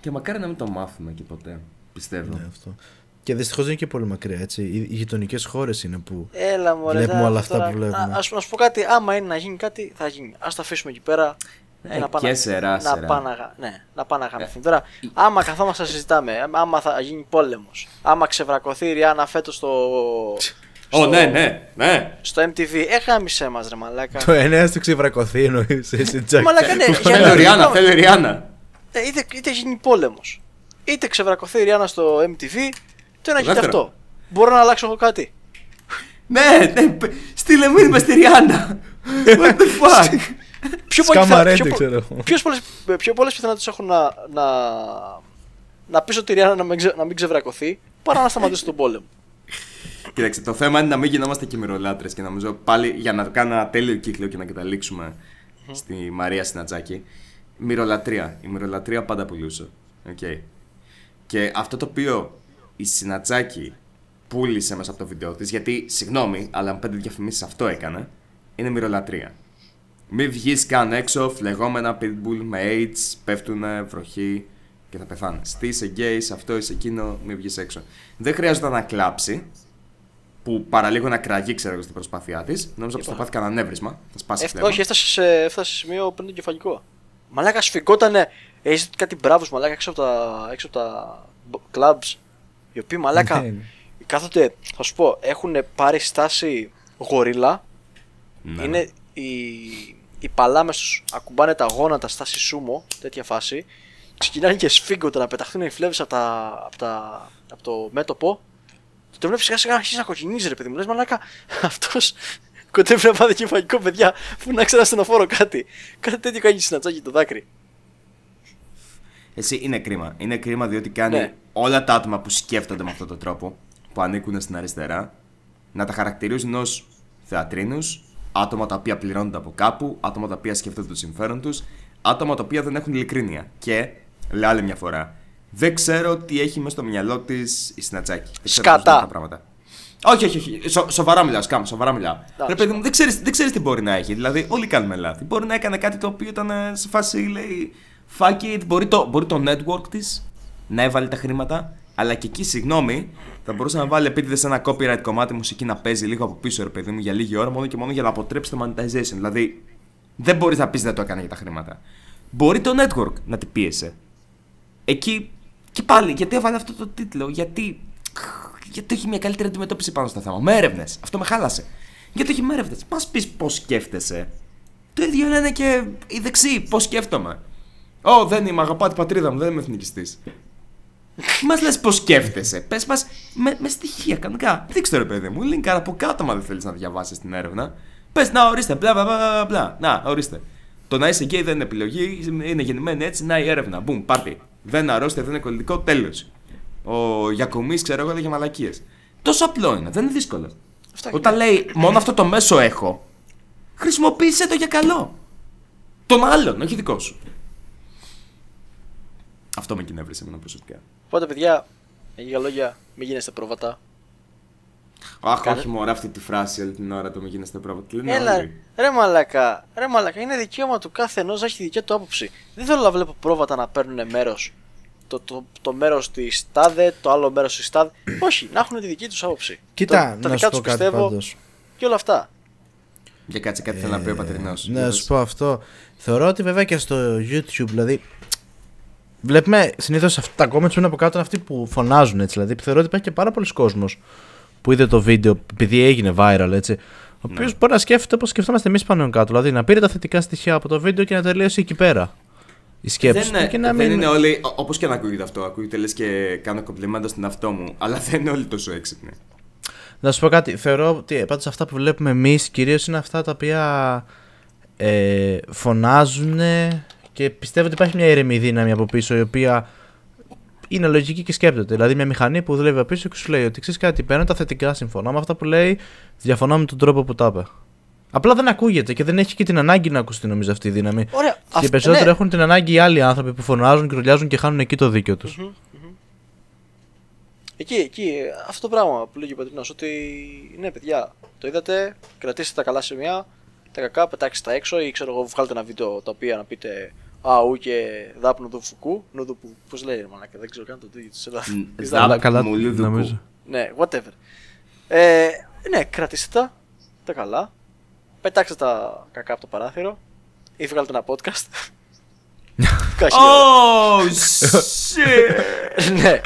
Και μακάρι να μην το μάθουμε και ποτέ, πιστεύω. Ναι, αυτό. Και δυστυχώς δεν είναι και πολύ μακριά, έτσι. Οι γειτονικές χώρες είναι που Έλα, μωρέ, βλέπουμε όλα αυτά τώρα, που βλέπουμε. Ας ας, ας πω κάτι, άμα είναι να γίνει κάτι, θα γίνει. Ας τα αφήσουμε εκεί πέρα. Ε, να πάνε, και σερά, να, σερά. Πάνε, ναι, να πάνε να γαμηθούν. Ε, Τώρα, άμα καθόμαστε να συζητάμε, ε, άμα θα γίνει πόλεμος, άμα ξεβρακωθεί η Ριάννα φέτος στο. Ω, ναι, ναι, ναι. Στο MTV, Έχαμε ε, μας, ρε μαλάκα. Το εννέα του ξεβρακωθεί, εννοείς. Ε, μαλάκα, ναι. Θέλει Ριάννα, θέλει Ριάννα. Είτε, είτε γίνει πόλεμος, είτε ξεβρακωθεί η Ριάννα στο MTV, το ένα γίνεται αυτό. Μπορώ να αλλάξω εγώ κάτι. ναι, ναι, στείλε με στη Ριάννα. What the fuck. Πιο πολλέ πιθανότητε έχουν να, να, να πεις ότι η Ριάννα να, να μην ξεβρακωθεί παρά να σταματήσει τον πόλεμο. Κοιτάξτε, το θέμα είναι να μην γινόμαστε και μυρολάτρε και νομίζω πάλι για να κάνω ένα τέλειο κύκλο και να καταλήξουμε στη Μαρία Σινατζάκη. Μυρολατρία. Η μυρολατρία πάντα πουλούσε. Okay. Και αυτό το οποίο η Σινατζάκη πούλησε μέσα από το βίντεο της, γιατί συγγνώμη, αλλά με πέντε διαφημίσεις αυτό έκανε, είναι μυρολατρία. Μη βγεις καν έξω, φλεγόμενα pitbull με AIDS, πέφτουνε, βροχή και θα πεθάνε. Τι είσαι γκέι, αυτό είσαι εκείνο, μη βγεις έξω. Δεν χρειάζεται να κλάψει, που παραλίγο να κραγεί, ξέρω εγώ, στην προσπάθειά της. Νόμιζα πως θα λοιπόν. πάθει κανένα νεύρισμα. Θα σπάσει Εφ, Όχι, έφτασες σε, έφτασες σε σημείο πριν το κεφαλικό. Μαλάκα σφιγγότανε. Έχει κάτι μπράβου μαλάκα έξω από τα, έξω από τα clubs. Οι οποίοι μαλάκα ναι, ναι. κάθονται, θα σου πω, έχουν πάρει στάση γορίλα. Ναι. Είναι ναι οι, οι τους ακουμπάνε τα γόνατα στα σισούμο, τέτοια φάση. Ξεκινάνε και σφίγγονται να πεταχτούν οι φλέβες από, από, από το μέτωπο. Και το βλέπεις σιγά σιγά αρχίσει να κοκκινίζει ρε παιδί μου. Λες μαλάκα, αυτός κοντεύει να πάει φαγικό, παιδιά. Πού να ξέρει ασθενοφόρο κάτι. Κάτι τέτοιο κάνει στην ατσάκι παιδιά. Φουνάξε ένα στενοφόρο κάτι. Κάτι τέτοιο κάνει να τσάκι το δάκρυ. Εσύ είναι κρίμα. Είναι κρίμα διότι κάνει ναι. όλα τα άτομα που σκέφτονται με αυτόν τον τρόπο, που ανήκουν στην αριστερά, να τα χαρακτηρίζουν ως θεατρίνους άτομα τα οποία πληρώνονται από κάπου, άτομα τα οποία σκέφτονται το συμφέρον τους, άτομα τα οποία δεν έχουν ειλικρίνεια. Και, λέω άλλη μια φορά, δεν ξέρω τι έχει μέσα στο μυαλό της η Σνατσάκη. Σκατά. Πράγματα. Όχι, όχι, όχι. Σο, σοβαρά μιλάω, σκάμ, σοβαρά μιλάω. Ρε παιδί μου, δεν ξέρεις ξέρεις τι μπορεί να έχει. Δηλαδή, όλοι κάνουμε λάθη. Μπορεί να έκανε κάτι το οποίο ήταν ε, σε φάση, λέει, fuck it. Μπορεί το, μπορεί το network της να έβαλε τα χρήματα. Αλλά και εκεί, συγγνώμη, θα μπορούσα να βάλει επίτηδες ένα copyright κομμάτι μουσική να παίζει λίγο από πίσω, ρε παιδί μου, για λίγη ώρα, μόνο και μόνο για να αποτρέψει το monetization. Δηλαδή, δεν μπορείς να πεις δεν το έκανα για τα χρήματα. Μπορεί το network να την πίεσε. Εκεί, και πάλι, γιατί έβαλε αυτό το τίτλο, γιατί. Γιατί έχει μια καλύτερη αντιμετώπιση πάνω στο θέμα. Με έρευνες. Αυτό με χάλασε. Γιατί έχει με έρευνες. Μας πεις πώς σκέφτεσαι. Το ίδιο λένε και οι δεξιοί. Πώς σκέφτομαι. Ω, δεν είμαι, Αγαπά πατρίδα μου, δεν είμαι εθνικιστής. Μας λες πώ σκέφτεσαι. Πες μας με, με, στοιχεία κανονικά. Δείξτε ρε παιδί μου, link από κάτω, μα δεν θέλεις να διαβάσεις την έρευνα. Πες να ορίστε, μπλα μπλα μπλα. Να ορίστε. Το να είσαι γκέι δεν είναι επιλογή, είναι γεννημένη έτσι, να η έρευνα. Μπούμ, πάρτι. Δεν αρρώστε, δεν είναι κολλητικό, τέλος. Ο Γιακομής, ξέρω εγώ, για μαλακίες. Τόσο απλό είναι, δεν είναι δύσκολο. Αυτά Όταν λέει μόνο αυτό το μέσο έχω, χρησιμοποίησε το για καλό. Τον άλλον, όχι δικό σου. Αυτό με κινεύρισε εμένα προσωπικά. Οπότε, παιδιά, με λίγα λόγια, μην γίνεστε πρόβατα. Αχ, όχι μωρά αυτή τη φράση όλη την ώρα το με γίνεστε πρόβατα. Λένε Έλα, όλοι. ρε μαλακά, ρε μαλακά, είναι δικαίωμα του κάθε ενός να έχει τη δικιά του άποψη. Δεν θέλω να βλέπω πρόβατα να παίρνουν μέρος. Το, το, το μέρος της ΤΑΔΕ, το άλλο μέρος της ΤΑΔΕ. όχι, να έχουν τη δική τους άποψη. Κοιτά, το, να σου πω κάτι πιστεύω πάντως. και όλα αυτά. Για κάτσε κάτι ε, θέλω να πει ο ε, πατρινός. Ναι, να σου πω αυτό. Θεωρώ ότι βέβαια και στο YouTube, δηλαδή βλέπουμε συνήθως αυτά τα που είναι από κάτω αυτοί που φωνάζουν έτσι. Δηλαδή, θεωρώ ότι υπάρχει και πάρα πολλοί κόσμος που είδε το βίντεο επειδή έγινε viral έτσι. Ο οποίο ναι. μπορεί να σκέφτεται όπως σκεφτόμαστε εμείς πάνω κάτω. Δηλαδή, να πήρε τα θετικά στοιχεία από το βίντεο και να τελειώσει εκεί πέρα. Η σκέψη δεν, είναι, και να μην... είναι όλοι. Όπως και να ακούγεται αυτό, ακούγεται λες και κάνω κομπλιμάντα στον εαυτό μου, αλλά δεν είναι όλοι τόσο έξυπνοι. Να σου πω κάτι. Θεωρώ ότι ε, πάντως αυτά που βλέπουμε εμείς κυρίως είναι αυτά τα οποία ε, φωνάζουν και πιστεύω ότι υπάρχει μια ηρεμή δύναμη από πίσω η οποία είναι λογική και σκέπτεται. Δηλαδή, μια μηχανή που δουλεύει από πίσω και σου λέει ότι ξέρεις κάτι, παίρνω τα θετικά, συμφωνώ με αυτά που λέει, διαφωνώ με τον τρόπο που τα είπε. Απλά δεν ακούγεται και δεν έχει και την ανάγκη να ακουστεί νομίζω αυτή η δύναμη. και περισσότερο ναι. έχουν την ανάγκη οι άλλοι άνθρωποι που φωνάζουν και ρουλιάζουν και χάνουν εκεί το δίκιο τους. Εκεί, εκεί, αυτό το πράγμα που λέγει ο ότι ναι, παιδιά, το είδατε, κρατήστε τα καλά σημεία, τα κακά, πετάξτε τα έξω ή ξέρω εγώ, βγάλετε ένα βίντεο τα οποία να πείτε Αού και δάπνο του Φουκού, που. Πώς λέει μαλάκα, δεν ξέρω καν το τι της Ελλάδας. Καλά, νομίζω. Ναι, whatever. Ε, ναι, κρατήστε τα, τα καλά. Πετάξτε τα κακά από το παράθυρο ή βγάλτε ένα podcast. Oh shit! ναι.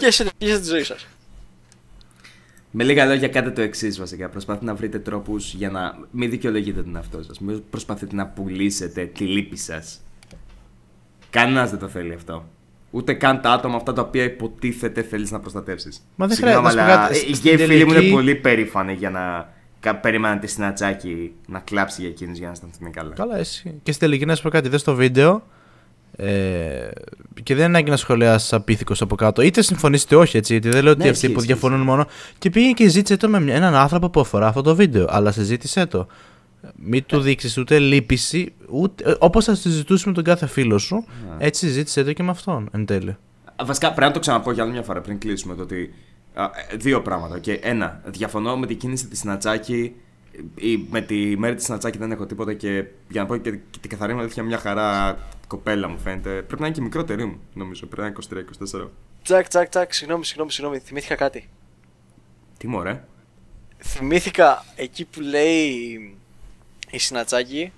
και συνεχίζετε τη ζωή σας. Με λίγα λόγια, κάντε το εξής βασικά. Προσπαθείτε να βρείτε τρόπους για να μην δικαιολογείτε τον εαυτό σας. Μην προσπαθείτε να πουλήσετε τη λύπη σας Κανένας δεν το θέλει αυτό. Ούτε καν τα άτομα αυτά τα οποία υποτίθεται θέλεις να προστατεύσεις. Μα δεν χρειάζεται να Οι γκέι φίλοι μου είναι πολύ περήφανοι για να περίμεναν τη συνατσάκι να κλάψει για εκείνου για να αισθανθούν καλά. Καλά, εσύ. Και στη τελική να σου πω κάτι, δες στο βίντεο. Ε, και δεν είναι ανάγκη να σχολιάσεις από κάτω. Είτε συμφωνήσετε όχι, έτσι. Γιατί δεν λέω ναι, ότι αυτοί που διαφωνούν μόνο. Και πήγε και ζήτησε το με έναν άνθρωπο που αφορά αυτό το βίντεο. Αλλά συζήτησε το. Μην του δείξεις ούτε λύπηση, ούτε... Ε, όπως θα συζητούσε με τον κάθε φίλο σου, ναι. έτσι συζήτησε το και με αυτόν εν τέλει. Βασικά πρέπει να το ξαναπώ για άλλη μια φορά πριν κλείσουμε. Το ότι, ε, δύο πράγματα. Okay. Ένα, διαφωνώ με την κίνηση της Νατσάκη. Η, με τη μέρη της Νατσάκη δεν έχω τίποτα και για να πω και, την καθαρή αλήθεια, μια χαρά κοπέλα μου φαίνεται. Πρέπει να είναι και μικρότερη μου, νομίζω. Πρέπει να είναι 23-24. Τσακ, τσακ, τσακ. Συγγνώμη, συγγνώμη, συγγνώμη. Θυμήθηκα κάτι. Τι μου, Θυμήθηκα εκεί που λέει η Σινατσάκη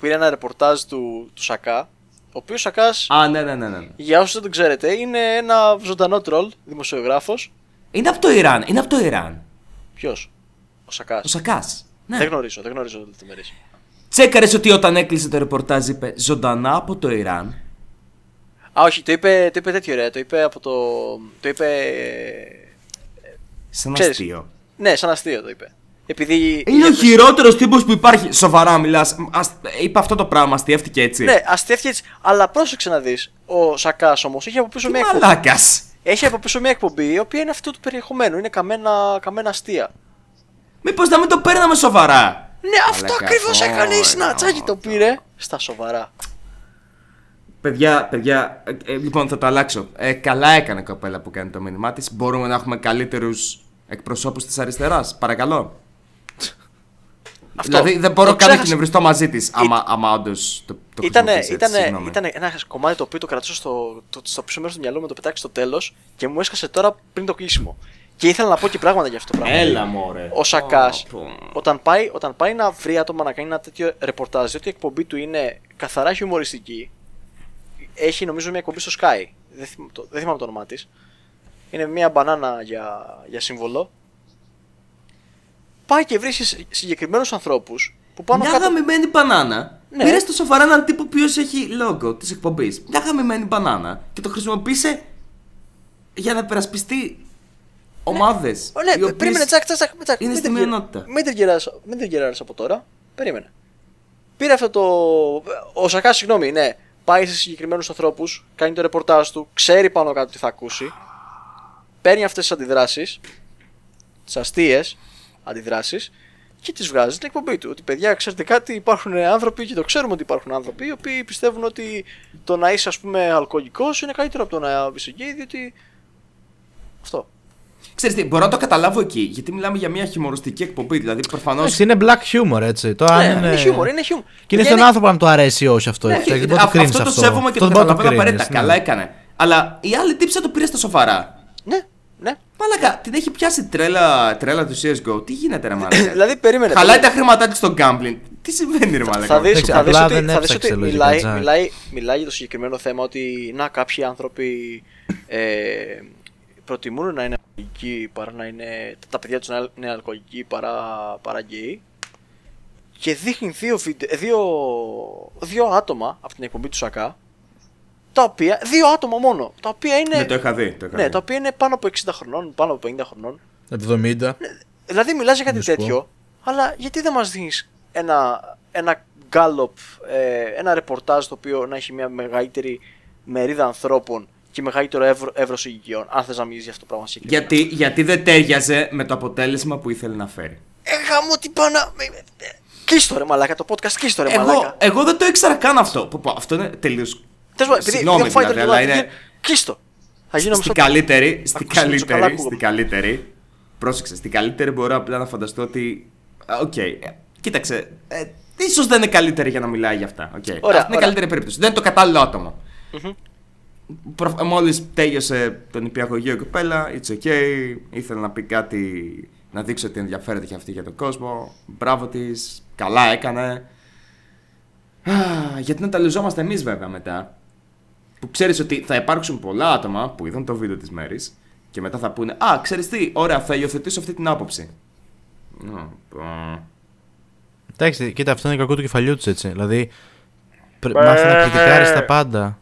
πήρε ένα ρεπορτάζ του, του Σακά. Ο οποίος Σακάς. Α, ναι, ναι, ναι, ναι. ναι. Για όσους δεν το ξέρετε, είναι ένα ζωντανό τρολ, δημοσιογράφος. Είναι από το Ιράν, είναι από το Ιράν. Ποιος, ο Σακάς. Ο Σακάς. Ναι. Δεν γνωρίζω, δεν γνωρίζω Τσέκαρες ότι όταν έκλεισε το ρεπορτάζ είπε ζωντανά από το Ιράν. Α, όχι, το είπε, τέτοιο ρε. Το είπε από το. Το είπε. Ε, σαν αστείο. ναι, σαν αστείο το είπε. Επειδή είναι ο χειρότερος τύπος που υπάρχει. Σοβαρά μιλάς. Είπα αυτό το πράγμα, αστείευτηκε έτσι. Ναι, αστείευτηκε έτσι. Αλλά πρόσεξε να δεις. Ο Σακάς όμως έχει από πίσω μια εκπομπή. Μαλάκας. Έχει από πίσω μια εκπομπή η οποία είναι αυτού του περιεχομένου. Είναι καμένα, καμένα αστεία. Μήπως να μην το παίρναμε σοβαρά. Ναι, αυτό ακριβώ έκανε η Σνατσάκη. Το πήρε στα σοβαρά. Παιδιά, παιδιά, ε, ε, λοιπόν θα το αλλάξω. Ε, καλά έκανε η κοπέλα που κάνει το μήνυμά της. Μπορούμε να έχουμε καλύτερους εκπροσώπους της αριστεράς. Παρακαλώ. Αυτό. Δηλαδή δεν μπορώ καν να εκνευριστώ μαζί της, άμα, άμα όντως το, το ήταν, Ήτανε ένα κομμάτι το οποίο το κρατούσα στο, το, πίσω μέρος του μυαλού μου, το πετάξει στο τέλος και μου έσκασε τώρα πριν το κλείσιμο. Και ήθελα να πω και πράγματα για αυτό το πράγμα. Έλα μωρέ. Ο Σακάς, όταν, πάει, όταν πάει να βρει άτομα να κάνει ένα τέτοιο ρεπορτάζ, διότι η εκπομπή του είναι καθαρά χιουμοριστική, έχει νομίζω μια εκπομπή στο Sky. Δεν, θυμάμαι το, δεν το όνομά της. Είναι μια μπανάνα για, για σύμβολο πάει και βρίσκει συγκεκριμένους ανθρώπους που πάνω Μια κάτω... γαμημένη μπανάνα. Ναι. Πήρες στο σοβαρά έναν τύπο ο που έχει λόγο της εκπομπής. Μια γαμημένη μπανάνα και το χρησιμοποίησε για να περασπιστεί ομάδες. Ναι, ναι περίμενε, τσακ, τσακ, τσακ. Είναι στη μειονότητα. Μην την από τώρα. Περίμενε. Πήρε αυτό το. Ο Σακάς, συγγνώμη, ναι. Πάει σε συγκεκριμένους ανθρώπους, κάνει το ρεπορτάζ του, ξέρει πάνω κάτω τι θα ακούσει. Παίρνει αυτές τις αντιδράσεις, τις αστείες, αντιδράσεις και τις βγάζει στην εκπομπή του. Ότι παιδιά, ξέρετε κάτι, υπάρχουν άνθρωποι και το ξέρουμε ότι υπάρχουν άνθρωποι οι οποίοι πιστεύουν ότι το να είσαι, ας πούμε, αλκοολικός είναι καλύτερο από το να είσαι γκέι, διότι. Αυτό. Ξέρετε, μπορώ να το καταλάβω εκεί, γιατί μιλάμε για μια χιουμοριστική εκπομπή. Δηλαδή, προφανώς. είναι black humor, έτσι. Το ναι, είναι... χιούμορ, humor, είναι humor. Και είναι στον άνθρωπο να το αρέσει ή όχι αυτό. Ναι, αυτό, το, αυτό το σέβομαι και το, το καταλαβαίνω απαραίτητα. Ναι. Καλά έκανε. Αλλά η άλλη τύψη το πήρε στα σοβαρά. Ναι. Μαλακά, την έχει πιάσει τρέλα, τρέλα του CSGO. Τι γίνεται, ρε Μαλακά. δηλαδή, περίμενε. Χαλάει τα χρήματά της στο gambling. Τι συμβαίνει, ρε Μαλακά. Θα δεις ότι, θα μιλάει, μιλάει, μιλάει για το συγκεκριμένο θέμα ότι να, κάποιοι άνθρωποι ε, προτιμούν να είναι αλκοολικοί παρά να είναι. τα παιδιά τους να είναι αλκοολικοί παρά, παρά Και δείχνει δύο, δύο, δύο άτομα από την εκπομπή του Σακά τα δύο άτομα μόνο, τα οποία είναι, ναι, το είχα δει, το είχα ναι, δει. τα οποία είναι πάνω από 60 χρονών, πάνω από 50 χρονών. 70. Ναι, δηλαδή μιλάς για κάτι τέτοιο, αλλά γιατί δεν μας δίνεις ένα, ένα γκάλοπ, ε, ένα ρεπορτάζ το οποίο να έχει μια μεγαλύτερη μερίδα ανθρώπων και μεγαλύτερο εύρο, εύρος ηλικιών, αν θες να μιλήσεις για αυτό το πράγμα Γιατί, γιατί δεν τέριαζε με το αποτέλεσμα που ήθελε να φέρει. μου μου την πάνω... Κλείστο ρε μαλάκα το podcast, κλείστο ρε μαλάκα. Εγώ, δεν το ήξερα καν αυτό. Πω, αυτό είναι τελείως Συγγνώμη, δηλαδή, αλλά είναι. Κλείστο. Στην καλύτερη, στην καλύτερη, στην καλύτερη. Πρόσεξε, στην καλύτερη μπορώ απλά να φανταστώ ότι. Οκ, ε, κοίταξε. Ε, σω δεν είναι καλύτερη για να μιλάει για αυτά. Okay. Αυτή είναι η καλύτερη περίπτωση. Δεν είναι το κατάλληλο Μόλις τέλειωσε τον υπηαγωγείο η κοπέλα, it's ok, ήθελε να πει κάτι, να δείξει ότι ενδιαφέρεται και αυτή για τον κόσμο. Μπράβο της, καλά έκανε. γιατί να ταλαιζόμαστε εμείς βέβαια μετά που ξέρεις ότι θα υπάρξουν πολλά άτομα που είδαν το βίντεο της μέρης και μετά θα πούνε Α, ξέρεις τι, ωραία, θα υιοθετήσω αυτή την άποψη. Εντάξει, κοίτα, αυτό είναι κακό του κεφαλιού τους έτσι. Δηλαδή, μάθε να κριτικάρεις τα πάντα.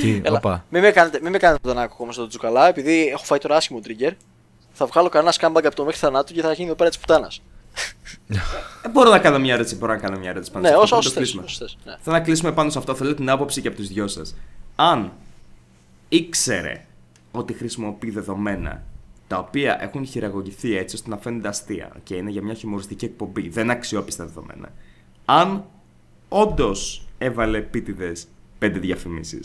Τι, όπα. Μην με κάνετε, μην με κάνετε τον άκου όμω τον Τζουκαλά, επειδή έχω φάει τώρα άσχημο trigger. Θα βγάλω κανένα σκάμπαγκ από το μέχρι θανάτου και θα γίνει εδώ πέρα της πουτάνας. Δεν μπορώ να κάνω μια ερώτηση. Μπορώ να κάνω μια ερώτηση πάνω ναι, σε αυτό. Όσο Θέλω ναι. να κλείσουμε πάνω σε αυτό. Θέλω την άποψη και από τους δυο σας. Αν ήξερε ότι χρησιμοποιεί δεδομένα τα οποία έχουν χειραγωγηθεί έτσι ώστε να φαίνεται αστεία και είναι για μια χιουμοριστική εκπομπή, δεν αξιόπιστα δεδομένα. Αν όντως έβαλε επίτηδες πέντε διαφημίσεις.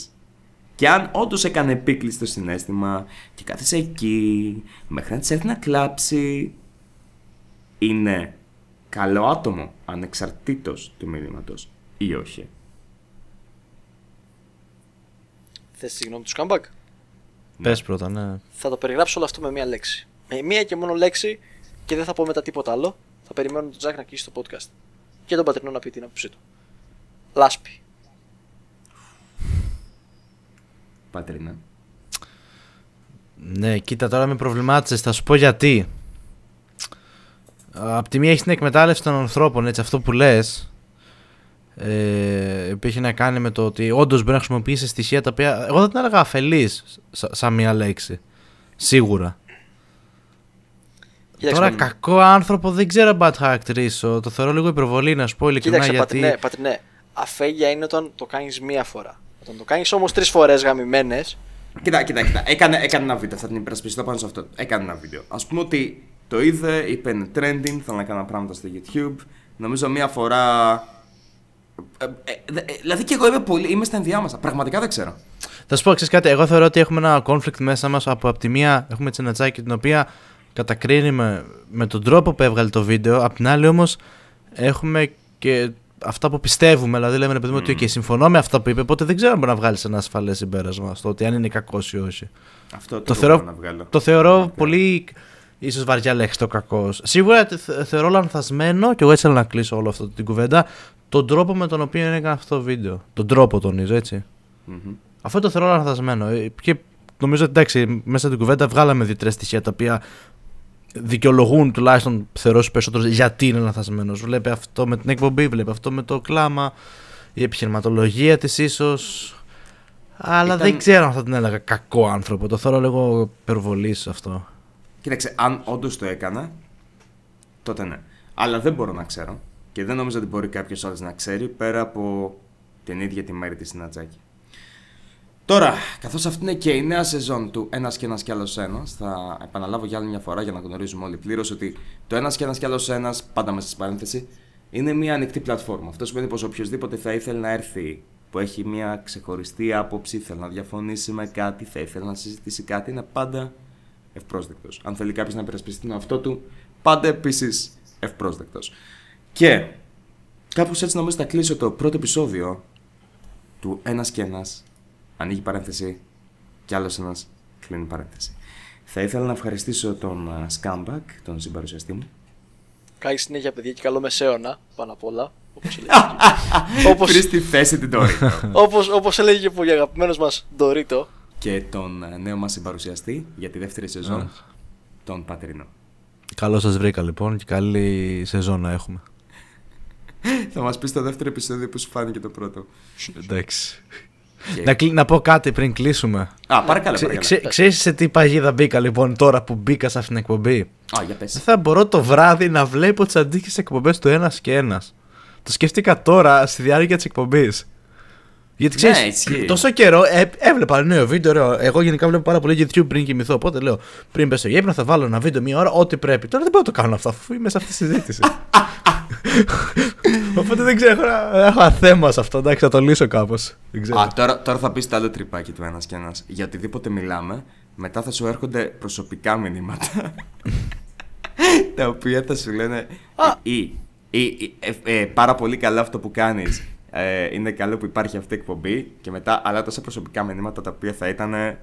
Και αν όντω έκανε επίκλειστο στο συνέστημα και κάθεσε εκεί μέχρι να τη έρθει να κλάψει είναι καλό άτομο ανεξαρτήτως του μήνυματος ή όχι. Θες τη γνώμη του καμπάκ ναι. Πες πρώτα, ναι. Θα το περιγράψω όλο αυτό με μία λέξη. Με μία και μόνο λέξη και δεν θα πω μετά τίποτα άλλο. Θα περιμένω τον Τζακ να κλείσει το podcast. Και τον Πατρινό να πει την άποψή του. Λάσπη. Πατρίνα. Ναι, κοίτα τώρα με προβλημάτισες. Θα σου πω γιατί. Απ' τη μία έχεις την εκμετάλλευση των ανθρώπων, έτσι, αυτό που λες. Ε, που έχει να κάνει με το ότι όντως μπορεί να χρησιμοποιήσει στοιχεία τα οποία. Εγώ δεν την έλεγα αφελής, σαν μία λέξη. Σίγουρα. Κοίταξε, Τώρα, κακό άνθρωπο δεν ξέρω αν θα χαρακτηρίσω. Το θεωρώ λίγο υπερβολή, να σου πω ειλικρινά. Κοίταξε, γιατί... πατρινέ, πατρινέ. Αφέλεια είναι όταν το κάνεις μία φορά. Όταν το κάνεις όμως τρεις φορές γαμημένες. Κοίτα, κοίτα, κοίτα. έκανε ένα βίντεο. Θα την υπερασπιστώ πάνω σε αυτό. Έκανε ένα βίντεο. Ας πούμε ότι το είδε, είπε είναι trending, θέλω να κάνω πράγματα στο YouTube. Νομίζω μία φορά. Ε, ε, ε δηλαδή και εγώ είμαι, πολύ, είμαι στα ενδιάμεσα. Πραγματικά δεν ξέρω. Θα σου πω εξή κάτι. Εγώ θεωρώ ότι έχουμε ένα conflict μέσα μας από από τη μία έχουμε τσάκι την οποία κατακρίνουμε με τον τρόπο που έβγαλε το βίντεο. Απ' την άλλη όμως έχουμε και αυτά που πιστεύουμε. Δηλαδή λέμε ρε παιδί ότι okay, συμφωνώ με αυτά που είπε, οπότε δεν ξέρω αν μπορεί να βγάλεις ένα ασφαλές συμπέρασμα στο ότι αν είναι κακός ή όχι. Αυτό το, το να βγάλω. Το θεωρώ πολύ ίσως βαριά λέξη το κακό. Σίγουρα θεωρώ λανθασμένο και εγώ έτσι να κλείσω όλο αυτό την κουβέντα τον τρόπο με τον οποίο έκανα αυτό το βίντεο. Τον τρόπο τονίζω, έτσι. Mm-hmm. Αυτό το θεωρώ λανθασμένο. Ε, και νομίζω ότι εντάξει, μέσα στην κουβέντα βγάλαμε δύο-τρία στοιχεία τα οποία δικαιολογούν τουλάχιστον θεωρώ στους περισσότερους γιατί είναι λανθασμένος. Βλέπει αυτό με την εκπομπή, βλέπει αυτό με το κλάμα, η επιχειρηματολογία της ίσως. Αλλά δεν ξέρω αν θα την έλεγα κακό άνθρωπο. Το θεωρώ λίγο υπερβολή αυτό. Κοίταξε, αν όντως το έκανα, τότε ναι. Αλλά δεν μπορώ να ξέρω και δεν νομίζω ότι μπορεί κάποιος άλλος να ξέρει πέρα από την ίδια τη μέρη τη Νατζάκη. Τώρα, καθώς αυτή είναι και η νέα σεζόν του Ένας και ένας κι άλλος ένας, θα επαναλάβω για άλλη μια φορά για να γνωρίζουμε όλοι πλήρως ότι το Ένας και ένας κι άλλος ένας, πάντα μέσα στην παρένθεση, είναι μια ανοιχτή πλατφόρμα. Αυτό σημαίνει πως οποιοδήποτε θα ήθελε να έρθει που έχει μια ξεχωριστή άποψη, θέλει να διαφωνήσει με κάτι, θα ήθελε να συζητήσει κάτι, είναι πάντα ευπρόσδεκτος. Αν θέλει κάποιος να υπερασπιστεί τον εαυτό του, πάντα επίσης ευπρόσδεκτος. Και κάπως έτσι νομίζω θα κλείσω το πρώτο επεισόδιο του Ένας και Ένας. Ανοίγει παρένθεση και άλλος ένας κλείνει παρένθεση. Θα ήθελα να ευχαριστήσω τον Σκάμπακ, τον συμπαρουσιαστή μου. Καλή συνέχεια, παιδιά, και καλό μεσαίωνα πάνω απ' όλα. Όπως έλεγε. στη θέση την Όπω έλεγε και ο αγαπημένο μα Ντορίτο, και τον ε, νέο μας συμπαρουσιαστή για τη δεύτερη σεζόν, τον Πατρινό. Καλό σας βρήκα λοιπόν και καλή σεζόν να έχουμε. Θα μας πεις το δεύτερο επεισόδιο που σου φάνηκε το πρώτο. Εντάξει. Να, πω κάτι πριν κλείσουμε. Α, καλά. Ξε... Ξε... Ξέρεις σε τι παγίδα μπήκα λοιπόν τώρα που μπήκα σε αυτήν την εκπομπή. Α, Θα μπορώ το βράδυ να βλέπω τις αντίστοιχε εκπομπές του ένας και ένας. Το σκέφτηκα τώρα στη διάρκεια της εκπομπής. Γιατί ξέρεις, ναι, τόσο καιρό ε, έβλεπα νέο βίντεο. Εγώ γενικά βλέπω πάρα πολύ YouTube πριν κοιμηθώ. Οπότε λέω, πριν πέσω για ύπνο, θα βάλω ένα βίντεο μία ώρα, ό,τι πρέπει. Τώρα δεν μπορώ να το κάνω αυτό, αφού είμαι σε αυτή τη συζήτηση. οπότε δεν ξέρω, έχω αθέμα θέμα σε αυτό. Εντάξει, θα το λύσω κάπως. Τώρα, τώρα θα πεις τα άλλο τρυπάκι του ένας και ένας. Για οτιδήποτε μιλάμε, μετά θα σου έρχονται προσωπικά μηνύματα. τα οποία θα σου λένε. ή, ή, «Ε, ε, ε, πάρα πολύ καλά αυτό που κάνεις ε, είναι καλό που υπάρχει αυτή η εκπομπή και μετά αλλά τόσα προσωπικά μηνύματα τα οποία θα ήταν.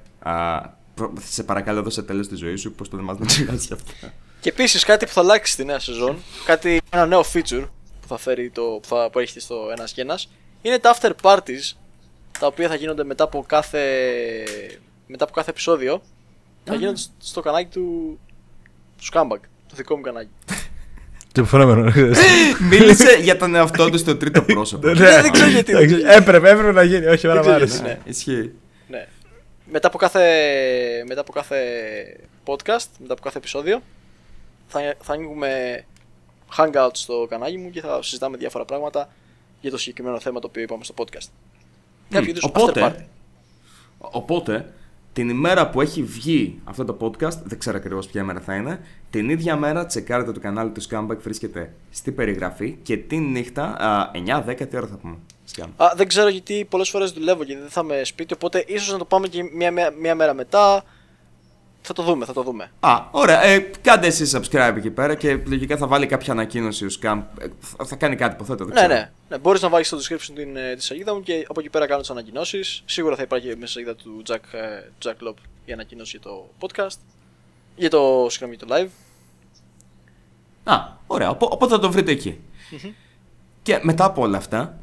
σε παρακαλώ, δώσε τέλος τη ζωή σου. Πώς το μας να για αυτά. Και επίσης κάτι που θα αλλάξει στη νέα σεζόν, κάτι, ένα νέο feature που θα φέρει το, που, θα, που έχεις στο ένα και ένας, είναι τα after parties τα οποία θα γίνονται μετά από κάθε, μετά από κάθε επεισόδιο. Θα γίνονται στο κανάλι του, του Scumbag, το δικό μου κανάλι. Το φαινόμενο. Μίλησε για τον εαυτό του στο τρίτο πρόσωπο. Ναι, ναι. Ναι, δεν ξέρω γιατί. Έπρεπε, έπρεπε να γίνει. Όχι, δεν άρεσε. Ισχύει. Μετά από κάθε, μετά από κάθε podcast, μετά από κάθε επεισόδιο, θα, θα ανοίγουμε hangout στο κανάλι μου και θα συζητάμε διάφορα πράγματα για το συγκεκριμένο θέμα το οποίο είπαμε στο podcast. οπότε, οπότε, την ημέρα που έχει βγει αυτό το podcast, δεν ξέρω ακριβώς ποια ημέρα θα είναι, την ίδια μέρα τσεκάρετε το κανάλι του Scumbag, βρίσκεται στη περιγραφή και τη νύχτα 9-10 τι ώρα θα πούμε. Α, δεν ξέρω γιατί πολλές φορές δουλεύω γιατί δεν θα είμαι σπίτι, οπότε ίσως να το πάμε και μια, μια, μέρα μετά. Θα το δούμε, θα το δούμε. Α, ωραία. Ε, κάντε εσείς subscribe εκεί πέρα και λογικά θα βάλει κάποια ανακοίνωση ο Scam. Ε, θα κάνει κάτι, υποθέτω. Δεν ναι, ξέρω. ναι, ναι. Μπορείς να βάλεις στο description την, ε, τη σελίδα μου και από εκεί πέρα κάνω τις ανακοινώσεις. Σίγουρα θα υπάρχει μέσα στη σελίδα του Jack, ε, Jack Lop η ανακοίνωση το podcast. Για το, συγγνώμη, το live. Α, ωραία. Οπότε θα το βρείτε Και μετά από όλα αυτά,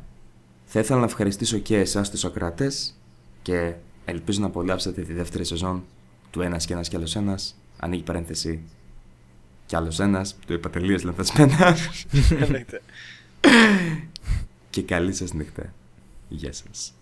θα ήθελα να ευχαριστήσω και εσάς τους Σοκράτες, και ελπίζω να απολαύσετε τη δεύτερη σεζόν του Ένας και Ένας και Άλλος Ένας. Ανοίγει παρένθεση κι άλλος ένας, το είπα τελείως λανθασμένα. και καλή σας νύχτα. Γεια σας.